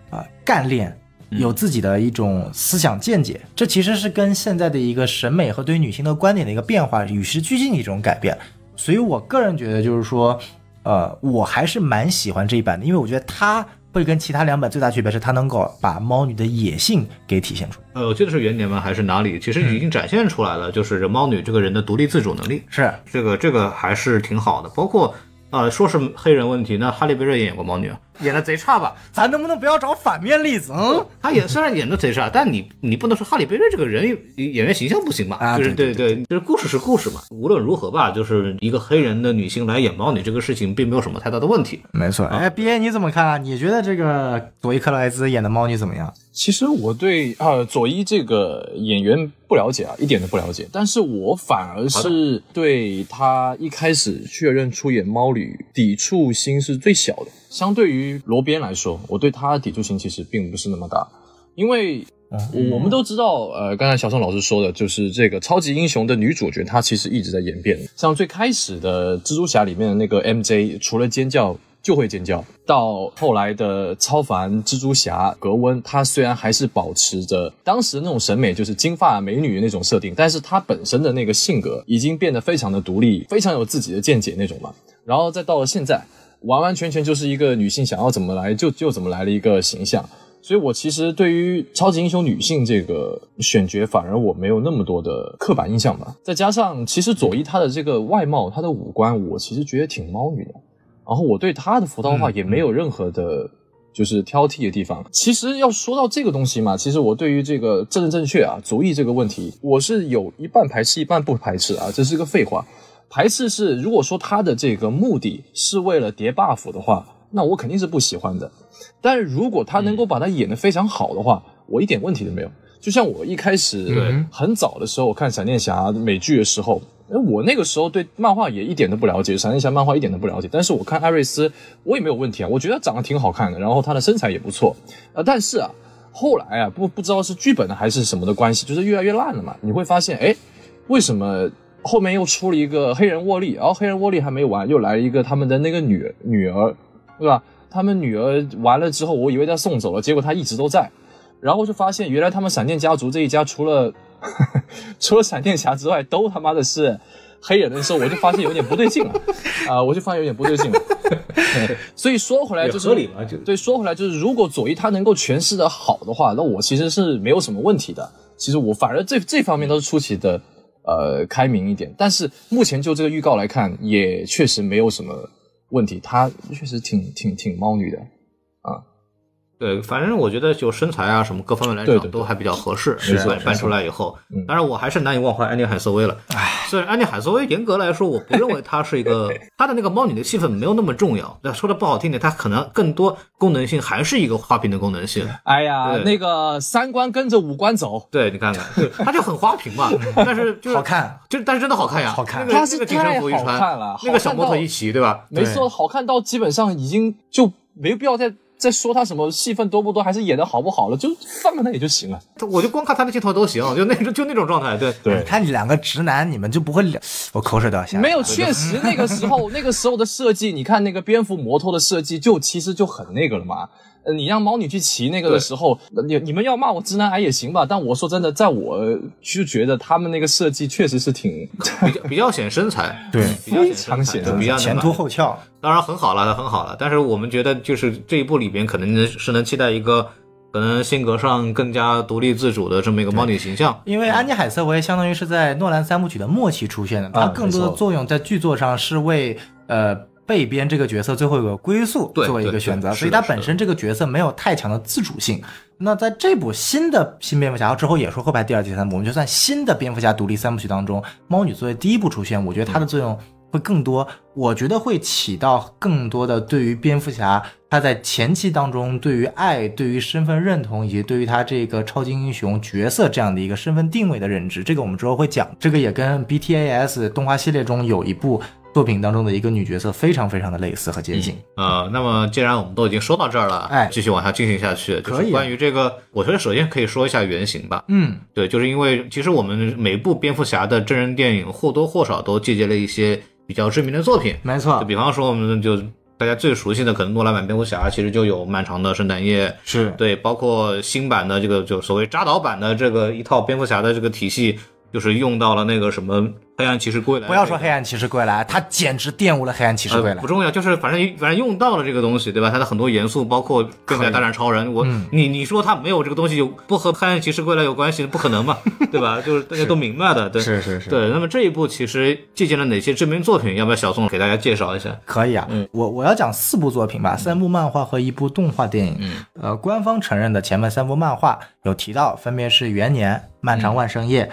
啊，干练，有自己的一种思想见解。这其实是跟现在的一个审美和对女性的观点的一个变化，与时俱进的一种改变。所以我个人觉得，就是说，呃，我还是蛮喜欢这一版的，因为我觉得它会跟其他两本最大区别是，它能够把猫女的野性给体现出来。呃，我记得是原点吗？还是哪里？其实已经展现出来了，就是猫女这个人的独立自主能力是这个这个还是挺好的。包括呃，说是黑人问题，那哈利·贝瑞也演过猫女啊。演的贼差吧，咱能不能不要找反面例子？嗯，他演虽然演的贼差，但你你不能说哈利贝瑞这个人演员形象不行吧？啊，就是对对，就是故事是故事嘛。无论如何吧，就是一个黑人的女性来演猫女，这个事情并没有什么太大的问题。没错，哎，B A 你怎么看啊？你觉得这个佐伊克莱兹演的猫女怎么样？其实我对啊佐伊这个演员不了解啊，一点都不了解。但是我反而是对他一开始确认出演猫女，抵触心是最小的。相对于罗宾来说，我对他的抵触性其实并不是那么大，因为我们都知道，呃，刚才小宋老师说的就是这个超级英雄的女主角，她其实一直在演变。像最开始的蜘蛛侠里面的那个 MJ，除了尖叫就会尖叫；到后来的超凡蜘蛛侠格温，她虽然还是保持着当时那种审美，就是金发美女那种设定，但是她本身的那个性格已经变得非常的独立，非常有自己的见解那种嘛。然后再到了现在。完完全全就是一个女性想要怎么来就就怎么来了一个形象，所以我其实对于超级英雄女性这个选角，反而我没有那么多的刻板印象吧。再加上其实佐伊她的这个外貌、她的五官，我其实觉得挺猫女的。然后我对她的服的话也没有任何的，就是挑剔的地方。其实要说到这个东西嘛，其实我对于这个正不正确啊，佐伊这个问题，我是有一半排斥一半不排斥啊，这是个废话。还是是，如果说他的这个目的是为了叠 buff 的话，那我肯定是不喜欢的。但是如果他能够把它演得非常好的话，我一点问题都没有。就像我一开始很早的时候看《闪电侠》美剧的时候，我那个时候对漫画也一点都不了解，《闪电侠》漫画一点都不了解。但是我看艾瑞斯，我也没有问题啊，我觉得长得挺好看的，然后他的身材也不错。呃，但是啊，后来啊，不不知道是剧本还是什么的关系，就是越来越烂了嘛。你会发现，哎，为什么？后面又出了一个黑人沃利，然后黑人沃利还没完，又来了一个他们的那个女女儿，对吧？他们女儿完了之后，我以为他送走了，结果他一直都在，然后就发现原来他们闪电家族这一家除了 [laughs] 除了闪电侠之外，都他妈的是黑人的时候，我就发现有点不对劲了 [laughs] 啊！我就发现有点不对劲了。[laughs] 所以说回来就是，对，说回来就是，如果左一他能够诠释的好的话，那我其实是没有什么问题的。其实我反而这这方面都是出奇的。呃，开明一点，但是目前就这个预告来看，也确实没有什么问题，她确实挺挺挺猫女的。对，反正我觉得就身材啊什么各方面来讲都还比较合适。对搬出来以后，当然我还是难以忘怀安妮海瑟薇了。唉，虽然安妮海瑟薇严格来说，我不认为她是一个 [laughs] 她的那个猫女的戏份没有那么重要。那说的不好听点，她可能更多功能性还是一个花瓶的功能性。哎呀，那个三观跟着五官走。对你看看，她就很花瓶嘛。[laughs] 但是就是好看，就是但是真的好看呀。好看，那个太好看了。那个小摩托一骑，对吧？没错，好看到基本上已经就没必要再。在说他什么戏份多不多，还是演的好不好了，就放在那里就行了。我就光看他的镜头都行，[laughs] 就那种就那种状态。对对，看你两个直男，你们就不会聊，我口水都要下来。没有，确实那个时候 [laughs] 那个时候的设计，你看那个蝙蝠摩托的设计，就其实就很那个了嘛。呃，你让猫女去骑那个的时候，你你们要骂我直男癌也行吧。但我说真的，在我就觉得他们那个设计确实是挺比较比较显身材，[laughs] 对，非常显比较前凸后翘。当然很好了，那很好了。但是我们觉得，就是这一部里边可能是能期待一个可能性格上更加独立自主的这么一个猫女形象。因为安妮海瑟薇相当于是在诺兰三部曲的末期出现的，她更多的作用在剧作上是为呃被编这个角色最后一个归宿做一个选择，所以她本身这个角色没有太强的自主性。那在这部新的新蝙蝠侠之后，也是后排第二、第三部，我们就算新的蝙蝠侠独立三部曲当中，猫女作为第一部出现，我觉得它的作用。会更多，我觉得会起到更多的对于蝙蝠侠他在前期当中对于爱、对于身份认同以及对于他这个超级英雄角色这样的一个身份定位的认知。这个我们之后会讲。这个也跟 B T A S 动画系列中有一部作品当中的一个女角色非常非常的类似和接近。呃，那么既然我们都已经说到这儿了，哎，继续往下进行下去，就是关于这个，我觉得首先可以说一下原型吧。嗯，对，就是因为其实我们每部蝙蝠侠的真人电影或多或少都借鉴了一些。比较知名的作品，没错。就比方说，我们就大家最熟悉的，可能诺拉版蝙蝠侠，其实就有漫长的圣诞夜，是对。包括新版的这个，就所谓扎导版的这个一套蝙蝠侠的这个体系，就是用到了那个什么。黑暗骑士归来，不要说黑暗骑士归来，他简直玷污了黑暗骑士归来。不重要，就是反正反正用到了这个东西，对吧？它的很多元素，包括《钢铁大战超人》，我你你说他没有这个东西就不和黑暗骑士归来有关系，不可能嘛，[laughs] 对吧？就是大家都明白的，对是是是对。那么这一部其实借鉴了哪些知名作品？要不要小宋给大家介绍一下？可以啊，我我要讲四部作品吧，三部漫画和一部动画电影。嗯，呃，官方承认的前面三部漫画有提到，分别是元年《漫长万圣夜》。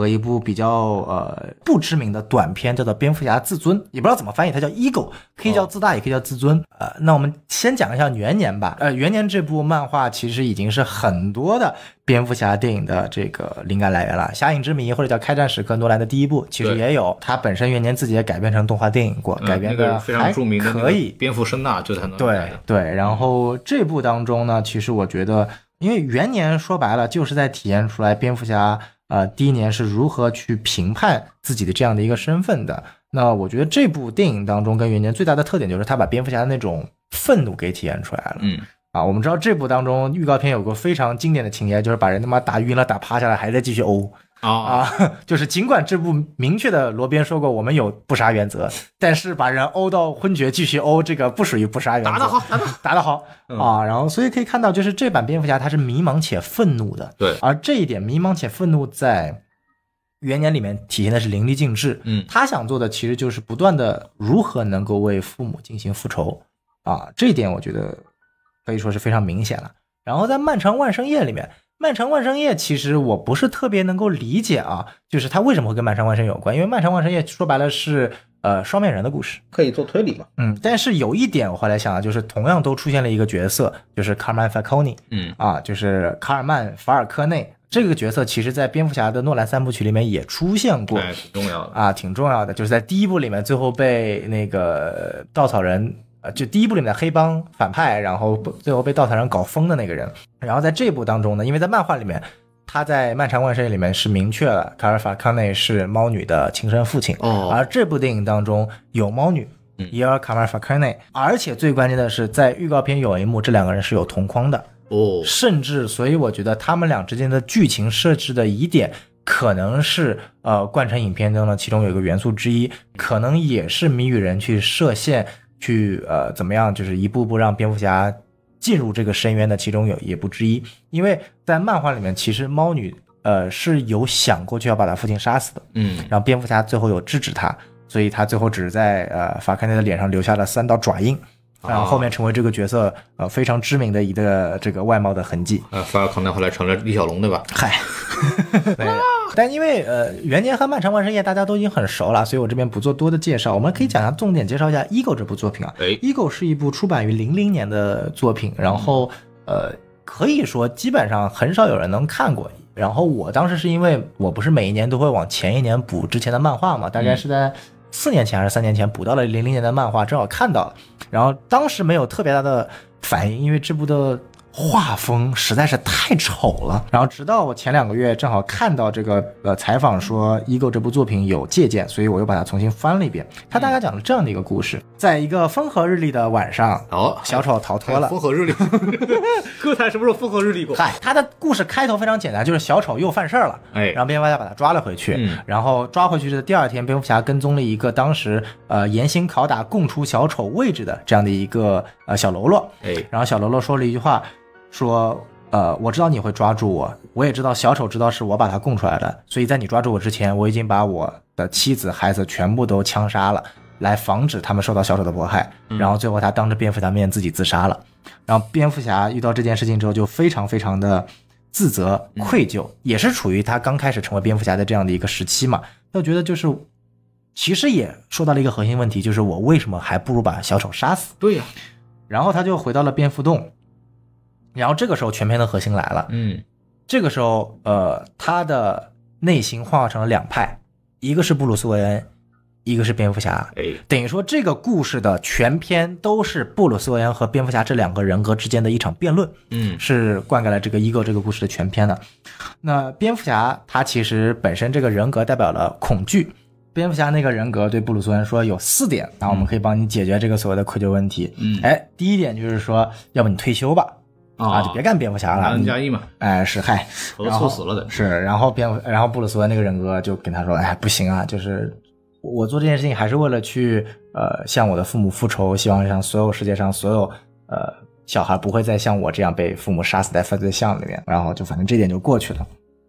和一部比较呃不知名的短片叫做《蝙蝠侠自尊》，也不知道怎么翻译，它叫 ego，可以叫自大，也可以叫自尊。呃，那我们先讲一下元年吧。呃，元年这部漫画其实已经是很多的蝙蝠侠电影的这个灵感来源了，《侠影之谜》或者叫《开战时刻》，诺兰的第一部其实也有。它本身元年自己也改编成动画电影过，改编的非常著名，可以蝙蝠声呐就它能对对。然后这部当中呢，其实我觉得，因为元年说白了就是在体现出来蝙蝠侠。呃，第一年是如何去评判自己的这样的一个身份的？那我觉得这部电影当中跟元年最大的特点就是他把蝙蝠侠的那种愤怒给体验出来了。嗯，啊，我们知道这部当中预告片有个非常经典的情节，就是把人他妈打晕了，打趴下来，还在继续殴。啊，[laughs] 就是尽管这部明确的罗宾说过我们有不杀原则，[laughs] 但是把人殴到昏厥继续殴这个不属于不杀原则。打得好，打得好，打得好啊！然后所以可以看到，就是这版蝙蝠侠他是迷茫且愤怒的。对，而这一点迷茫且愤怒在元年里面体现的是淋漓尽致。嗯，他想做的其实就是不断的如何能够为父母进行复仇啊，这一点我觉得可以说是非常明显了。然后在漫长万圣夜里面。《漫长万圣夜》其实我不是特别能够理解啊，就是它为什么会跟《漫长万圣有关？因为《漫长万圣夜》说白了是呃双面人的故事，可以做推理嘛？嗯，但是有一点我后来想啊，就是同样都出现了一个角色，就是卡尔曼·法科尼，嗯啊，就是卡尔曼·法尔科内这个角色，其实在《蝙蝠侠》的诺兰三部曲里面也出现过，挺重要的啊，挺重要的，就是在第一部里面最后被那个稻草人。呃，就第一部里面的黑帮反派，然后最后被稻草人搞疯的那个人，然后在这部当中呢，因为在漫画里面，他在漫长万岁》里面是明确了卡尔法康内是猫女的亲生父亲，哦，而这部电影当中有猫女，也有卡尔法康内，而且最关键的是在预告片有一幕，这两个人是有同框的，哦，甚至所以我觉得他们俩之间的剧情设置的疑点，可能是呃贯穿影片中的其中有一个元素之一，可能也是谜语人去设限。去呃怎么样，就是一步步让蝙蝠侠进入这个深渊的，其中有也不之一。因为在漫画里面，其实猫女呃是有想过去要把他父亲杀死的，嗯，然后蝙蝠侠最后有制止他，所以他最后只是在呃法克内的脸上留下了三道爪印，然后后面成为这个角色呃非常知名的一个这个外貌的痕迹。呃，法尔康奈后来成了李小龙对吧？嗨。[laughs] [laughs] 但因为呃，元年和漫长万圣夜大家都已经很熟了，所以我这边不做多的介绍。我们可以讲，下，重点介绍一下《Ego》这部作品啊。《Ego》是一部出版于零零年的作品，然后呃，可以说基本上很少有人能看过。然后我当时是因为我不是每一年都会往前一年补之前的漫画嘛，大概是在四年前还是三年前补到了零零年的漫画，正好看到了。然后当时没有特别大的反应，因为这部的。画风实在是太丑了。然后直到我前两个月正好看到这个呃采访说《Ego》这部作品有借鉴，所以我又把它重新翻了一遍。它大概讲了这样的一个故事：在一个风和日丽的晚上，哦，小丑逃脱了。风和日丽，歌坛什么时候风和日丽过？嗨，他的故事开头非常简单，就是小丑又犯事儿了，哎，然后蝙蝠侠把他抓了回去。然后抓回去的第二天，蝙蝠侠跟踪了一个当时呃严刑拷打、供出小丑位置的这样的一个呃小喽啰，哎，然后小喽啰说了一句话。说，呃，我知道你会抓住我，我也知道小丑知道是我把他供出来的，所以在你抓住我之前，我已经把我的妻子、孩子全部都枪杀了，来防止他们受到小丑的迫害。然后最后他当着蝙蝠侠面自己自杀了。然后蝙蝠侠遇到这件事情之后，就非常非常的自责、愧疚，也是处于他刚开始成为蝙蝠侠的这样的一个时期嘛。那我觉得就是，其实也说到了一个核心问题，就是我为什么还不如把小丑杀死？对呀。然后他就回到了蝙蝠洞。然后这个时候，全片的核心来了。嗯，这个时候，呃，他的内心分化成了两派，一个是布鲁斯·韦恩，一个是蝙蝠侠。哎，等于说这个故事的全篇都是布鲁斯·韦恩和蝙蝠侠这两个人格之间的一场辩论。嗯，是灌溉了这个一个这个故事的全篇的。那蝙蝠侠他其实本身这个人格代表了恐惧，蝙蝠侠那个人格对布鲁斯·韦恩说有四点，那我们可以帮你解决这个所谓的愧疚问题。嗯，哎，第一点就是说，要不你退休吧。啊，就别干蝙蝠侠了，加一嘛，哎，是嗨，我都猝死了的，是，然后蝙蝠，然后布鲁斯那个人格就跟他说，哎，不行啊，就是我做这件事情还是为了去，呃，向我的父母复仇，希望像所有世界上所有，呃，小孩不会再像我这样被父母杀死在犯罪巷里面，然后就反正这点就过去了，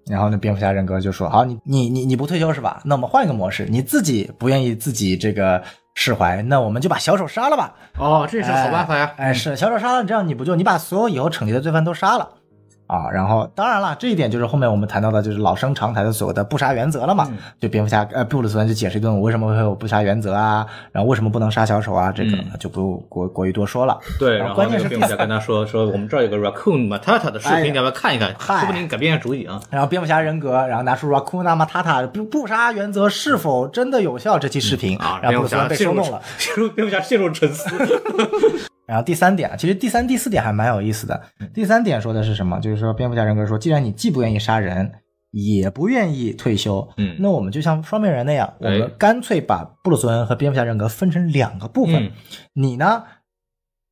然后那蝙蝠侠人格就说，好，你你你你不退休是吧？那我们换一个模式，你自己不愿意自己这个。释怀，那我们就把小丑杀了吧。哦，这是好办法呀。哎，是小丑杀了，这样你不就你把所有以后惩戒的罪犯都杀了。啊，然后当然了，这一点就是后面我们谈到的，就是老生常谈的所谓的不杀原则了嘛。就蝙蝠侠，呃，布鲁斯·恩就解释一顿，我为什么会有不杀原则啊？然后为什么不能杀小丑啊？这个就不用过过于多说了。对，然后关键是蝙蝠侠跟他说，说我们这儿有个 raccoon matata 的视频，你要不要看一看？嗨，改变下主意啊。然后蝙蝠侠人格，然后拿出 raccoon matata 不不杀原则是否真的有效？这期视频啊，然后布鲁斯被说动了，陷入蝙蝠侠陷入沉思。[laughs] 然后第三点啊，其实第三、第四点还蛮有意思的。第三点说的是什么？就是说蝙蝠侠人格说，既然你既不愿意杀人，也不愿意退休，嗯，那我们就像双面人那样，我们干脆把布鲁斯和蝙蝠侠人格分成两个部分。你呢，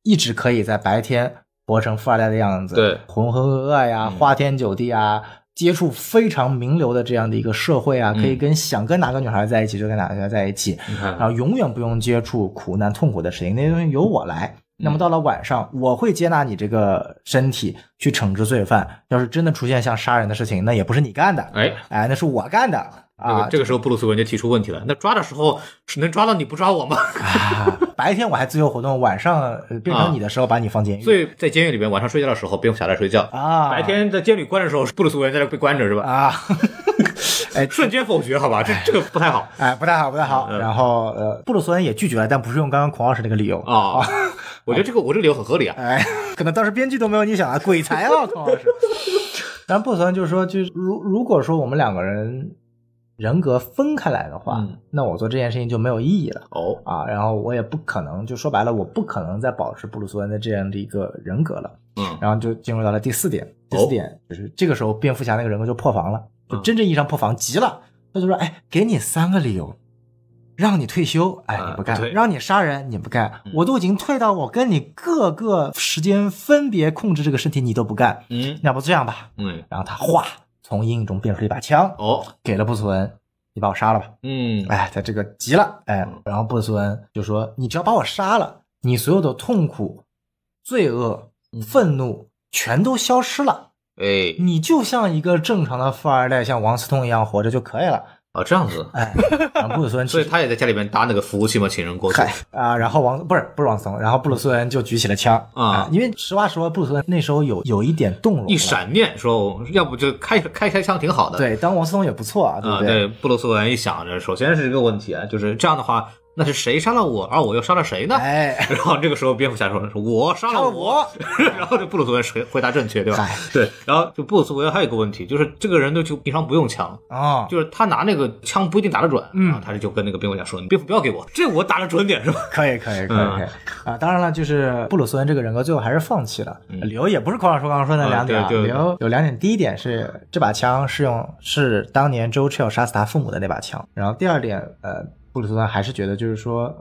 一直可以在白天活成富二代的样子，对，浑浑噩噩呀，花天酒地啊，接触非常名流的这样的一个社会啊，可以跟想跟哪个女孩在一起就跟哪个女孩在一起，然后永远不用接触苦难、痛苦的事情，那些东西由我来。那么到了晚上，我会接纳你这个身体去惩治罪犯。要是真的出现像杀人的事情，那也不是你干的，哎哎，那是我干的。啊，这个时候布鲁斯韦恩就提出问题了。那抓的时候只能抓到你不抓我吗？啊，[laughs] 白天我还自由活动，晚上变成你的时候把你放监狱。所以在监狱里面晚上睡觉的时候蝙蝠侠在睡觉啊，白天在监里关的时候布鲁斯韦恩在那被关着是吧？啊，[laughs] 哎，瞬间否决好吧，这这个不太好，哎，不太好，不太好。然后呃，布鲁斯文恩也拒绝了，但不是用刚刚孔老师那个理由啊。[laughs] 我觉得这个我这个理由很合理啊，哎，可能当时编剧都没有你想啊，鬼才啊孔老师。但布鲁斯就是说，就如如果说我们两个人。人格分开来的话，那我做这件事情就没有意义了哦啊，然后我也不可能就说白了，我不可能再保持布鲁斯·班恩的这样的一个人格了。嗯，然后就进入到了第四点，第四点就是这个时候，蝙蝠侠那个人格就破防了，就真正意义上破防，急了，他就说：“哎，给你三个理由，让你退休，哎，你不干；让你杀人，你不干；我都已经退到我跟你各个时间分别控制这个身体，你都不干。嗯，那不这样吧？嗯，然后他哗。”从阴影中变出一把枪哦，给了布斯文，你把我杀了吧？嗯，哎，他这个急了，哎，然后布斯文就说：“你只要把我杀了，你所有的痛苦、罪恶、愤怒全都消失了，哎，你就像一个正常的富二代，像王思聪一样活着就可以了。”啊，这样子，哎，布鲁斯恩，[laughs] 所以他也在家里面搭那个服务器嘛，请人过去。啊，然后王不是不王松，然后布鲁斯恩就举起了枪啊，因为实话实说，布鲁斯恩那时候有有一点动容。一闪念说，要不就开开开枪，挺好的。对，当王思聪也不错啊，对不对？布鲁斯恩一想着，首先是一个问题啊，就是这样的话。那是谁杀了我？而我又杀了谁呢？哎，[laughs] 然后这个时候蝙蝠侠说：“说我杀了我。[laughs] ”然后这布鲁斯维谁回答正确对吧？对。然后就布鲁斯维还有一个问题，就是这个人呢就平常不用枪啊，就是他拿那个枪不一定打得准。嗯，他就跟那个蝙蝠侠说：“你蝙蝠不要给我这我打得准点是吧？”可以可以可以可以啊！当然了，就是布鲁斯恩这个人格最后还是放弃了。理由也不是孔老说刚刚说那两点啊，理由有两点：第一点是这把枪是用是当年周彻杀死他父母的那把枪，然后第二点呃。布鲁斯·韦还是觉得，就是说，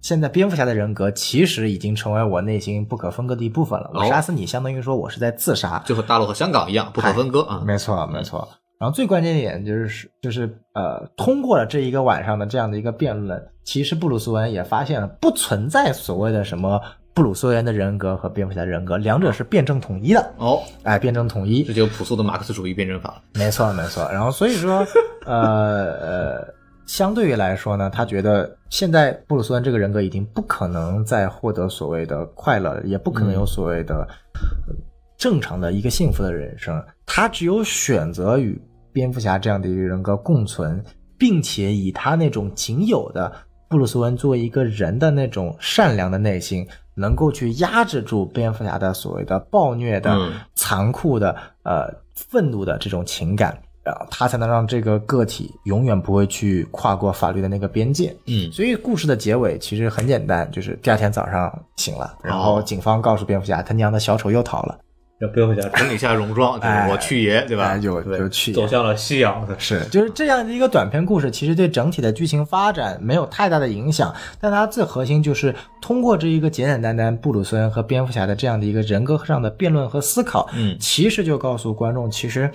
现在蝙蝠侠的人格其实已经成为我内心不可分割的一部分了。我杀死斯相当于说我是在自杀，就和大陆和香港一样不可分割啊。没错，没错。然后最关键的点就是，就是呃，通过了这一个晚上的这样的一个辩论，其实布鲁斯·韦恩也发现了不存在所谓的什么布鲁斯·韦恩的人格和蝙蝠侠的人格，两者是辩证统一的。哦，哎，辩证统一，这就朴素的马克思主义辩证法。没错，没错。然后所以说，呃呃。相对于来说呢，他觉得现在布鲁斯文这个人格已经不可能再获得所谓的快乐，也不可能有所谓的正常的一个幸福的人生。他只有选择与蝙蝠侠这样的一个人格共存，并且以他那种仅有的布鲁斯文作为一个人的那种善良的内心，能够去压制住蝙蝠侠的所谓的暴虐的、残酷的、呃愤怒的这种情感。然后他才能让这个个体永远不会去跨过法律的那个边界。嗯，所以故事的结尾其实很简单，就是第二天早上醒了，然后警方告诉蝙蝠侠，他娘的小丑又逃了。要蝙蝠侠整理一下戎装，[laughs] 就是我去爷，对吧？就就去走向了夕阳的是，就是这样的一个短篇故事，其实对整体的剧情发展没有太大的影响，但它最核心就是通过这一个简简单单布鲁斯和蝙蝠侠的这样的一个人格上的辩论和思考，嗯，其实就告诉观众，其实。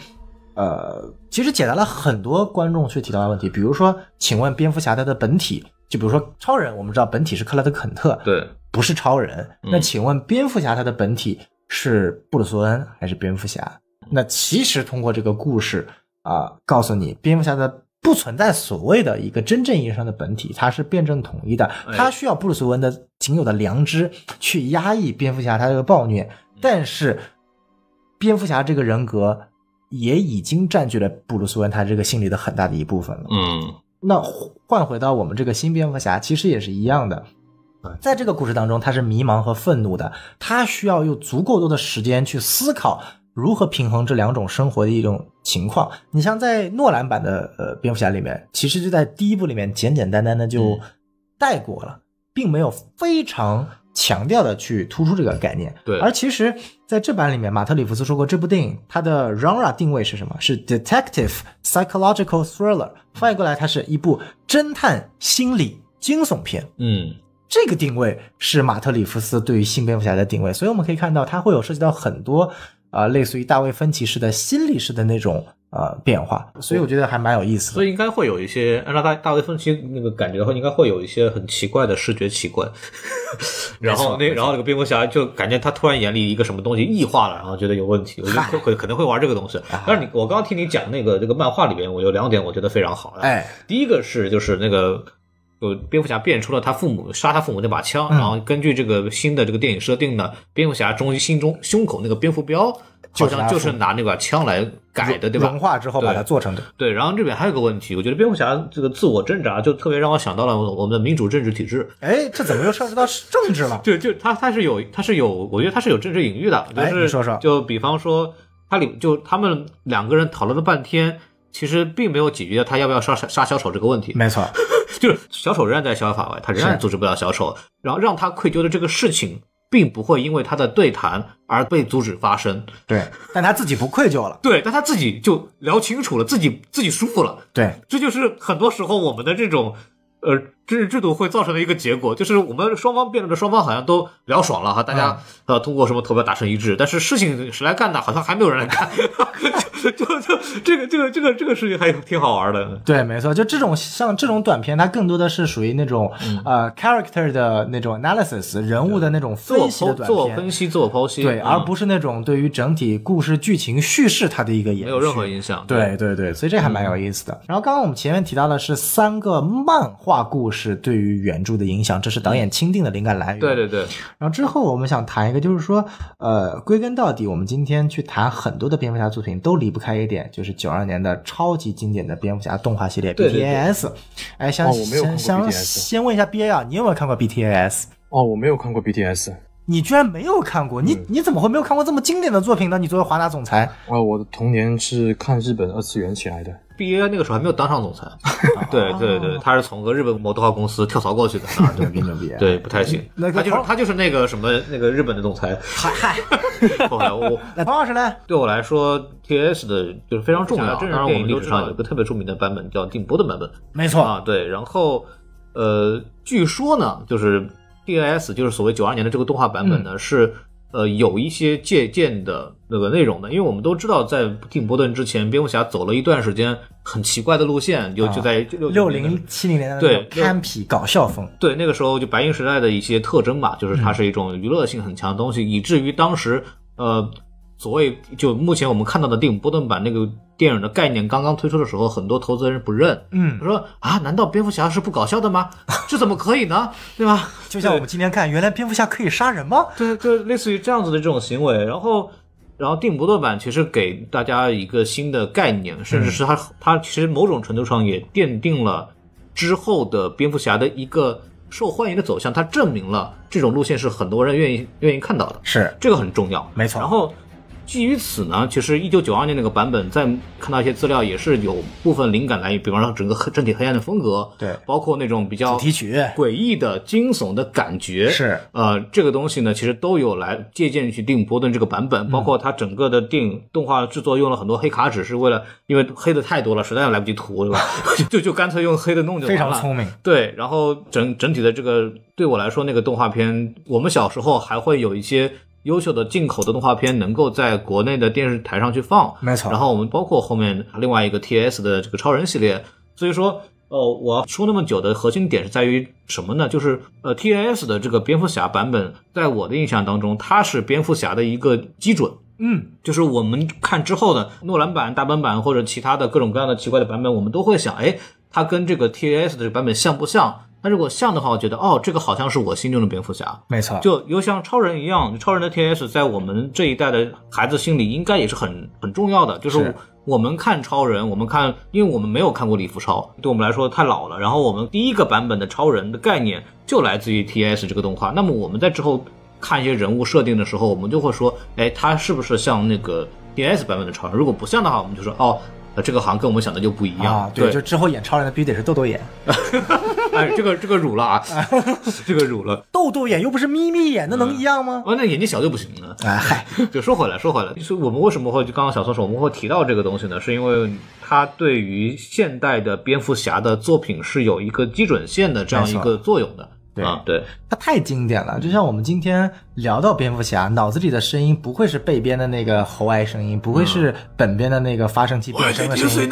呃，其实解答了很多观众去提到的问题，比如说，请问蝙蝠侠他的本体，就比如说超人，我们知道本体是克拉德肯特，对，不是超人。那请问蝙蝠侠他的本体是布鲁斯·梭恩还是蝙蝠侠？那其实通过这个故事啊，告诉你蝙蝠侠的不存在所谓的一个真正意义上的本体，他是辩证统一的，他需要布鲁斯·梭恩的仅有的良知去压抑蝙蝠侠他这个暴虐，但是蝙蝠侠这个人格。也已经占据了布鲁斯·韦恩他这个心理的很大的一部分了。嗯，那换回到我们这个新蝙蝠侠，其实也是一样的，在这个故事当中，他是迷茫和愤怒的，他需要用足够多的时间去思考如何平衡这两种生活的一种情况。你像在诺兰版的呃蝙蝠侠里面，其实就在第一部里面简简单单的就带过了，并没有非常。强调的去突出这个概念，对。而其实在这版里面，马特·里弗斯说过，这部电影它的 genre 定位是什么？是 detective psychological thriller，翻译过来它是一部侦探心理惊悚片。嗯，这个定位是马特·里夫斯对于新蝙蝠侠的定位，所以我们可以看到它会有涉及到很多啊，类似于大卫·芬奇式的心理式的那种。啊，变化，所以我觉得还蛮有意思的。所以应该会有一些，按照大大卫分析那个感觉的话，应该会有一些很奇怪的视觉奇观。[laughs] 然后那然后那个蝙蝠侠就感觉他突然眼里一个什么东西异化了，然后觉得有问题，我觉得可可可能会玩这个东西。但是你我刚刚听你讲那个这个漫画里边，我有两点我觉得非常好的。哎，第一个是就是那个，就蝙蝠侠变出了他父母杀他父母那把枪，然后根据这个新的这个电影设定呢，蝙蝠侠终于心中胸口那个蝙蝠镖。就像就是拿那把枪来改的，对吧？融化之后把它做成的。对，然后这边还有个问题，我觉得蝙蝠侠这个自我挣扎就特别让我想到了我们的民主政治体制。哎，这怎么又涉及到政治了？[laughs] 对，就他他是有他是有，我觉得他是有政治隐喻的。来，你说说。就比方说，他里就他们两个人讨论了半天，其实并没有解决他要不要杀杀小丑这个问题。没错，[laughs] 就是小丑仍然在逍遥法外，他仍然阻止不了小丑，然后让他愧疚的这个事情。并不会因为他的对谈而被阻止发生，对，但他自己不愧疚了，[laughs] 对，但他自己就聊清楚了，自己自己舒服了，对，这就是很多时候我们的这种，呃，政治制度会造成的一个结果，就是我们双方辩论的双方好像都聊爽了哈，大家呃通过什么投票达成一致，但是事情谁来干呢？好像还没有人来干。[laughs] [laughs] 就就这个这个这个这个事情还挺好玩的。对，没错，就这种像这种短片，它更多的是属于那种呃 character 的那种 analysis，人物的那种分析的短片，自我分析、自我剖析，对，而不是那种对于整体故事剧情叙事它的一个影没有任何影响。对对对，所以这还蛮有意思的。然后刚刚我们前面提到的是三个漫画故事对于原著的影响，这是导演钦定的灵感来源。对对对。然后之后我们想谈一个，就是说，呃，归根到底，我们今天去谈很多的蝙蝠侠作品都离离不开一点，就是九二年的超级经典的蝙蝠侠动画系列 B T A S。哎，先先先先问一下 B A 啊，你有没有看过 B T A S？哦，我没有看过 B T S。你居然没有看过？你你怎么会没有看过这么经典的作品呢？你作为华纳总裁，啊，我的童年是看日本二次元起来的。毕业那个时候还没有当上总裁，[laughs] 对对对，他是从个日本模特化公司跳槽过去的啊，[laughs] 对毕业，对不太行，他就是他就是那个什么那个日本的总裁。嗨嗨，[laughs] 我那唐老师呢？对我来说，T S 的就是非常重要。当然，我们历史上有个特别著名的版本，叫定波的版本。没错啊，对，然后，呃，据说呢，就是。DAS 就是所谓九二年的这个动画版本呢，是呃有一些借鉴的那个内容的，因为我们都知道，在蒂姆波顿之前，蝙蝠侠走了一段时间很奇怪的路线，就就在六零七零年的对 c a m p 搞笑风，对那个时候就白银时代的一些特征吧，就是它是一种娱乐性很强的东西，以至于当时呃所谓就目前我们看到的蒂姆·波顿版那个。电影的概念刚刚推出的时候，很多投资人不认，嗯，他说啊，难道蝙蝠侠是不搞笑的吗？这怎么可以呢？对吧？[laughs] 就像我们今天看，原来蝙蝠侠可以杀人吗？对，就类似于这样子的这种行为。然后，然后定格的版其实给大家一个新的概念，甚至是他他其实某种程度上也奠定了之后的蝙蝠侠的一个受欢迎的走向。它证明了这种路线是很多人愿意愿意看到的，是这个很重要，没错。然后。基于此呢，其实一九九二年那个版本，在看到一些资料也是有部分灵感来源，比方说整个整体黑暗的风格，对，包括那种比较提取诡异的惊悚的感觉，是，呃，这个东西呢，其实都有来借鉴去定波顿这个版本，包括它整个的电影动画制作用了很多黑卡纸，是为了因为黑的太多了，实在来不及涂，对吧？[laughs] 就就干脆用黑的弄就完了，非常聪明。对，然后整整体的这个对我来说，那个动画片，我们小时候还会有一些。优秀的进口的动画片能够在国内的电视台上去放，没错。然后我们包括后面另外一个 T S 的这个超人系列，所以说，呃，我说那么久的核心点是在于什么呢？就是呃 T S 的这个蝙蝠侠版本，在我的印象当中，它是蝙蝠侠的一个基准。嗯，就是我们看之后呢，诺兰版、大本版或者其他的各种各样的奇怪的版本，我们都会想，哎，它跟这个 T S 的这个版本像不像？如果像的话，我觉得哦，这个好像是我心中的蝙蝠侠，没错，就又像超人一样。超人的 T.S. 在我们这一代的孩子心里应该也是很很重要的。就是我们看超人，我们看，因为我们没有看过李福超，对我们来说太老了。然后我们第一个版本的超人的概念就来自于 T.S. 这个动画。那么我们在之后看一些人物设定的时候，我们就会说，哎，他是不是像那个 T.S. 版本的超人？如果不像的话，我们就说哦。这个好像跟我们想的就不一样啊，对，就之后演超人的必须得是豆豆眼，[laughs] 哎，这个这个辱了啊，[laughs] 这个辱了，豆豆眼又不是眯眯眼，那能一样吗？啊，那眼睛小就不行了。哎嗨，[laughs] 就说回来，说回来，所以我们为什么会就刚刚小松说我们会提到这个东西呢？是因为它对于现代的蝙蝠侠的作品是有一个基准线的这样一个作用的。对对，他太经典了。就像我们今天聊到蝙蝠侠，脑子里的声音不会是背边的那个喉外声音，不会是本边的那个发声器变声的声音。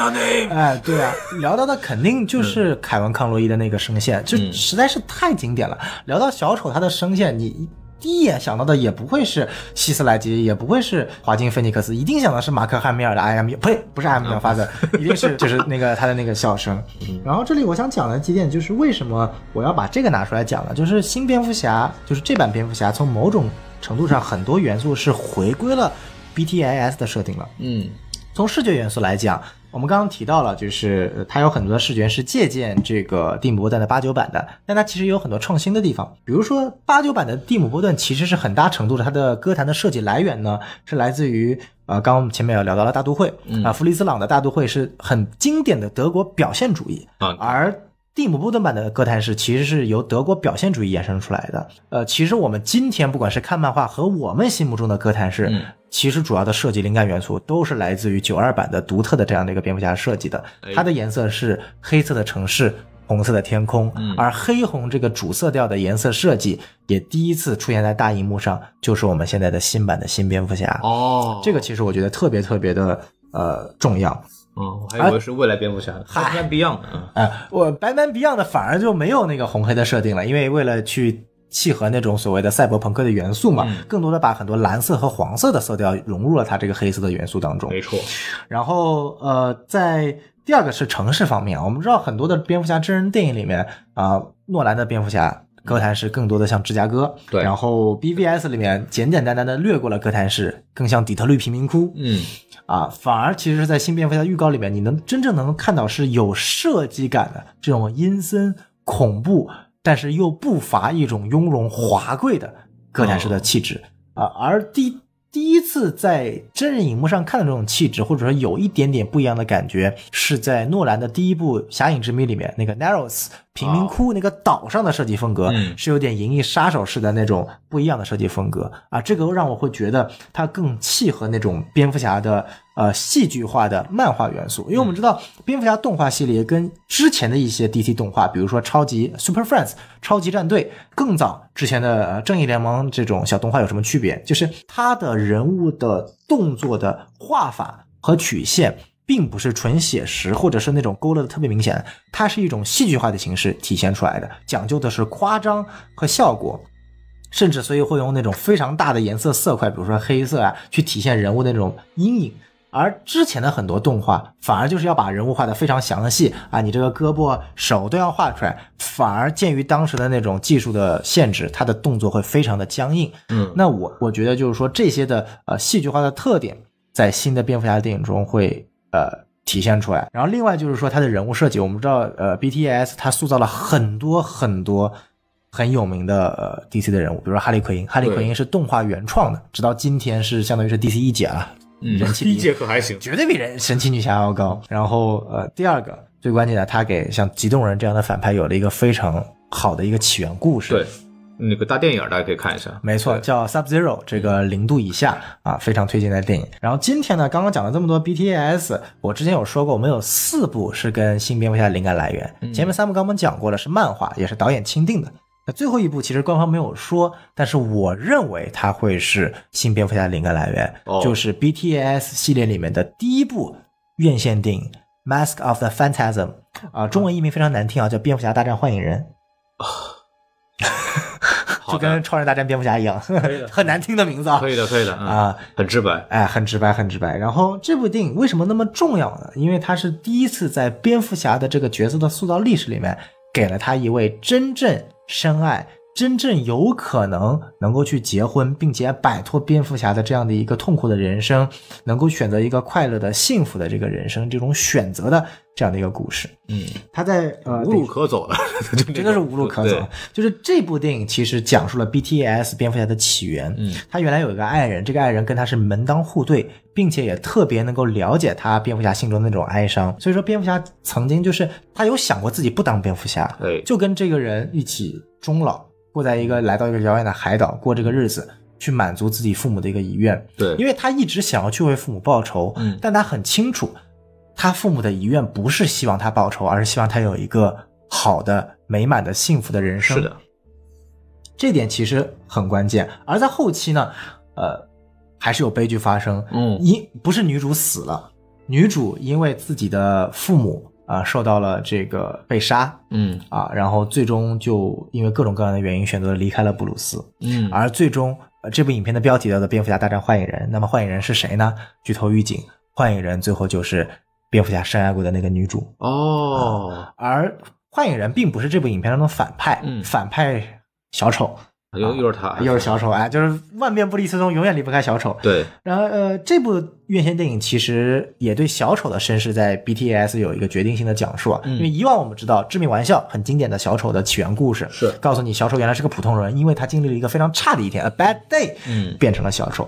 哎，对啊，聊到的肯定就是凯文·康洛伊的那个声线，就实在是太经典了。聊到小丑，他的声线你。第一眼想到的也不会是希斯莱杰，也不会是华金菲尼克斯，一定想到是马克汉密尔的 IM，呸，不是 IM，father，一定是就是那个他的那个笑声。然后这里我想讲的几点就是为什么我要把这个拿出来讲呢？就是新蝙蝠侠，就是这版蝙蝠侠，从某种程度上很多元素是回归了 B T I S 的设定了。嗯，从视觉元素来讲。我们刚刚提到了，就是它有很多的视觉是借鉴这个蒂姆波顿的八九版的，但它其实有很多创新的地方。比如说，八九版的蒂姆波顿其实是很大程度的，它的歌坛的设计来源呢是来自于呃，刚刚前面也聊到了大都会啊，弗里斯朗的大都会是很经典的德国表现主义，而。蒂姆·布顿版的哥谭市其实是由德国表现主义衍生出来的。呃，其实我们今天不管是看漫画和我们心目中的哥谭市，其实主要的设计灵感元素都是来自于九二版的独特的这样的一个蝙蝠侠设计的。它的颜色是黑色的城市，红色的天空，而黑红这个主色调的颜色设计也第一次出现在大荧幕上，就是我们现在的新版的新蝙蝠侠。哦，这个其实我觉得特别特别的呃重要。哦，我还以为是未来蝙蝠侠，白蓝 Beyond。啊，我白蓝 Beyond 的反而就没有那个红黑的设定了，因为为了去契合那种所谓的赛博朋克的元素嘛，更多的把很多蓝色和黄色的色调融入了它这个黑色的元素当中。没错。然后，呃，在第二个是城市方面，我们知道很多的蝙蝠侠真人电影里面啊，诺兰的蝙蝠侠哥谭市更多的像芝加哥。对。然后 BBS 里面简简单单的略过了哥谭市，更像底特律贫民窟。嗯。啊，反而其实是在新蝙蝠侠预告里面，你能真正能看到是有设计感的这种阴森恐怖，但是又不乏一种雍容华贵的哥谭市的气质啊，而第。第一次在真人荧幕上看的这种气质，或者说有一点点不一样的感觉，是在诺兰的第一部《侠影之谜》里面，那个 Narrows 贫民窟那个岛上的设计风格是有点《银翼杀手》式的那种不一样的设计风格啊，这个让我会觉得它更契合那种蝙蝠侠的。呃，戏剧化的漫画元素，因为我们知道蝙蝠侠动画系列跟之前的一些 DC 动画，比如说超级 Super Friends、超级战队，更早之前的正义联盟这种小动画有什么区别？就是它的人物的动作的画法和曲线，并不是纯写实，或者是那种勾勒的特别明显，它是一种戏剧化的形式体现出来的，讲究的是夸张和效果，甚至所以会用那种非常大的颜色色块，比如说黑色啊，去体现人物的那种阴影。而之前的很多动画，反而就是要把人物画的非常详细啊，你这个胳膊、手都要画出来。反而鉴于当时的那种技术的限制，它的动作会非常的僵硬。嗯，那我我觉得就是说这些的呃戏剧化的特点，在新的蝙蝠侠电影中会呃体现出来。然后另外就是说他的人物设计，我们知道呃 BTS 他塑造了很多很多很有名的呃 DC 的人物，比如说哈利奎因。哈利奎因是动画原创的，直到今天是相当于是 DC 一姐了，人气 [laughs] 第一杰克还行，绝对比人神奇女侠要高。然后呃，第二个最关键的，他给像极冻人这样的反派有了一个非常好的一个起源故事。对，那个大电影大家可以看一下，没错，叫 Sub Zero 这个零度以下啊，非常推荐的电影。然后今天呢，刚刚讲了这么多 BTS，我之前有说过，我们有四部是跟新蝙蝠侠的灵感来源，前面三部刚刚讲过了，是漫画，也是导演钦定的。那最后一部其实官方没有说，但是我认为它会是新蝙蝠侠的灵感来源，就是 B T S 系列里面的第一部院线电影《Mask of the p h a n t a s m 啊，中文译名非常难听啊，叫《蝙蝠侠大战幻影人》，[laughs] [laughs] 就跟《超人大战蝙蝠侠》一样，[laughs] 很难听的名字啊。可以的，可以的啊，很直白，哎，很直白，很直白。然后这部电影为什么那么重要呢？因为它是第一次在蝙蝠侠的这个角色的塑造历史里面。给了他一位真正深爱。真正有可能能够去结婚，并且摆脱蝙蝠侠的这样的一个痛苦的人生，能够选择一个快乐的、幸福的这个人生，这种选择的这样的一个故事。嗯，他在无路可走了，真的是无路可走。就是这部电影其实讲述了 BTS 蝙蝠侠的起源。嗯，他原来有一个爱人，这个爱人跟他是门当户对，并且也特别能够了解他蝙蝠侠心中那种哀伤。所以说，蝙蝠侠曾经就是他有想过自己不当蝙蝠侠，就跟这个人一起终老。过在一个来到一个遥远的海岛过这个日子，去满足自己父母的一个遗愿。对，因为他一直想要去为父母报仇，但他很清楚，他父母的遗愿不是希望他报仇，而是希望他有一个好的、美满的、幸福的人生。是的，这点其实很关键。而在后期呢，呃，还是有悲剧发生。嗯，因不是女主死了，女主因为自己的父母。啊，受到了这个被杀，嗯啊，然后最终就因为各种各样的原因，选择离开了布鲁斯，嗯，而最终，这部影片的标题叫做《蝙蝠侠大战幻影人》。那么，幻影人是谁呢？剧透预警，幻影人最后就是蝙蝠侠深爱过的那个女主哦，而幻影人并不是这部影片中的反派，嗯，反派小丑。又又是他，又是小丑，哎，就是万变不离其宗，永远离不开小丑。对，然后呃，这部院线电影其实也对小丑的身世在 BTS 有一个决定性的讲述，啊、因为以往我们知道《致命玩笑》很经典的小丑的起源故事，是告诉你小丑原来是个普通人，因为他经历了一个非常差的一天，a bad day，嗯，变成了小丑。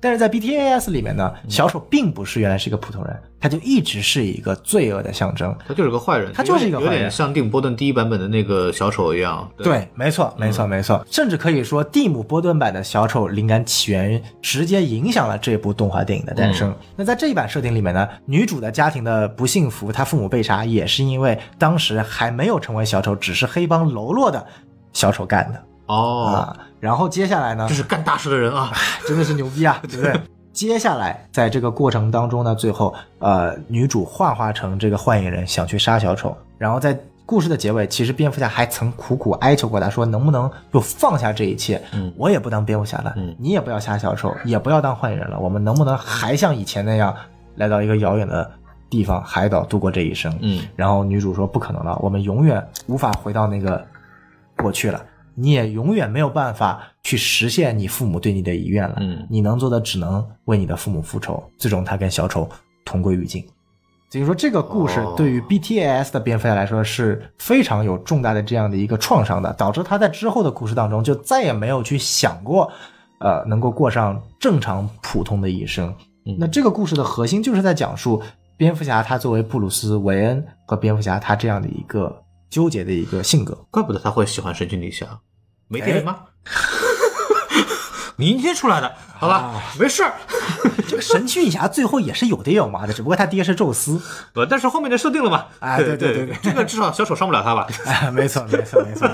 但是在 B T A S 里面呢，小丑并不是原来是一个普通人，他就一直是一个罪恶的象征，他就是个坏人，他就是一个有点像蒂姆·波顿第一版本的那个小丑一样。对，没错，没错，没错，甚至可以说蒂姆·波顿版的小丑灵感起源，直接影响了这部动画电影的诞生。那在这一版设定里面呢，女主的家庭的不幸福，她父母被杀也是因为当时还没有成为小丑，只是黑帮喽啰的小丑干的。哦。然后接下来呢，就是干大事的人啊，真的是牛逼啊，[laughs] 对不对？接下来，在这个过程当中呢，最后，呃，女主幻化成这个幻影人，想去杀小丑。然后在故事的结尾，其实蝙蝠侠还曾苦苦哀求过他，说能不能就放下这一切？嗯，我也不当蝙蝠侠了，嗯，你也不要杀小丑，也不要当幻影人了，我们能不能还像以前那样，来到一个遥远的地方海岛度过这一生？嗯，然后女主说不可能了，我们永远无法回到那个过去了。你也永远没有办法去实现你父母对你的遗愿了。嗯，你能做的只能为你的父母复仇，最终他跟小丑同归于尽。所以说，这个故事对于 B T S 的蝙蝠侠来说是非常有重大的这样的一个创伤的，导致他在之后的故事当中就再也没有去想过，呃，能够过上正常普通的一生。那这个故事的核心就是在讲述蝙蝠侠他作为布鲁斯韦恩和蝙蝠侠他这样的一个纠结的一个性格，怪不得他会喜欢神奇女侠。没爹吗？[laughs] 明天出来的，好吧，没事儿。[laughs] 这个神奇女侠最后也是有爹有妈的，只不过他爹是宙斯，不，但是后面的设定了嘛。哎，对对对对，这个至少小丑伤不了他吧？哎，[laughs] 没错没错没错。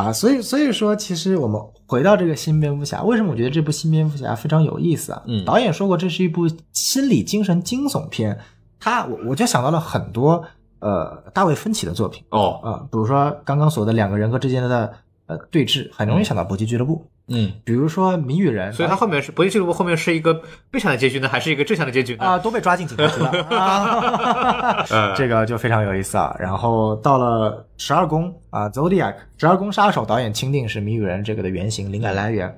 啊，所以所以说，其实我们回到这个新蝙蝠侠，为什么我觉得这部新蝙蝠侠非常有意思啊？嗯，导演说过这是一部心理精神惊悚片，他我我就想到了很多呃大卫芬奇的作品哦，呃，比如说刚刚说的两个人格之间的。呃，对峙很容易想到搏击俱乐部。嗯，比如说谜语人，所以他后面是搏击俱乐部，后面是一个悲惨的结局呢，还是一个正向的结局？啊，都被抓进警察局了。[laughs] [laughs] [laughs] 这个就非常有意思啊。然后到了十二宫啊，Zodiac 十二宫杀手导演钦定是谜语人这个的原型灵感来源。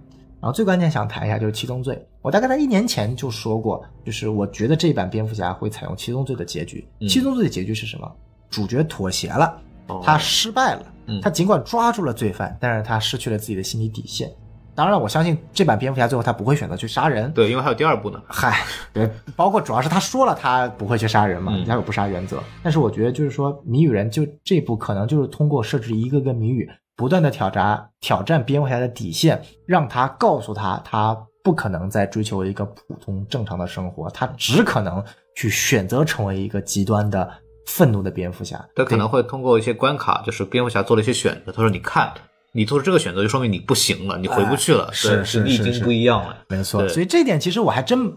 然后最关键想谈一下就是七宗罪。我大概在一年前就说过，就是我觉得这版蝙蝠侠会采用七宗罪的结局。七宗罪的结局是什么？主角妥协了。他失败了，他尽管抓住了罪犯，但是他失去了自己的心理底线。当然，我相信这版蝙蝠侠最后他不会选择去杀人，对，因为还有第二部呢。嗨，对，包括主要是他说了他不会去杀人嘛，人家有不杀原则。但是我觉得就是说，谜语人就这部可能就是通过设置一个个谜语，不断的挑战挑战蝙蝠侠的底线，让他告诉他他不可能再追求一个普通正常的生活，他只可能去选择成为一个极端的。愤怒的蝙蝠侠，他可能会通过一些关卡，就是蝙蝠侠做了一些选择。他说：“你看，你做出这个选择，就说明你不行了，你回不去了，是是，你已经不一样了，没错。所以这点其实我还真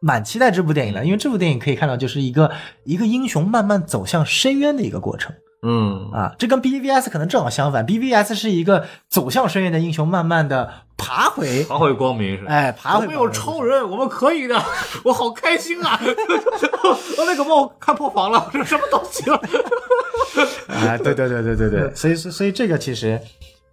蛮期待这部电影的，因为这部电影可以看到，就是一个一个英雄慢慢走向深渊的一个过程。”嗯啊，这跟 BBS 可能正好相反，BBS 是一个走向深渊的英雄，慢慢的爬回，爬回光明是。哎，爬回。我们有超人，我们可以的，[laughs] 我好开心啊！我 [laughs] 那个梦看破防了，这 [laughs] 什么东西？啊，对对对对对对，所以所以这个其实。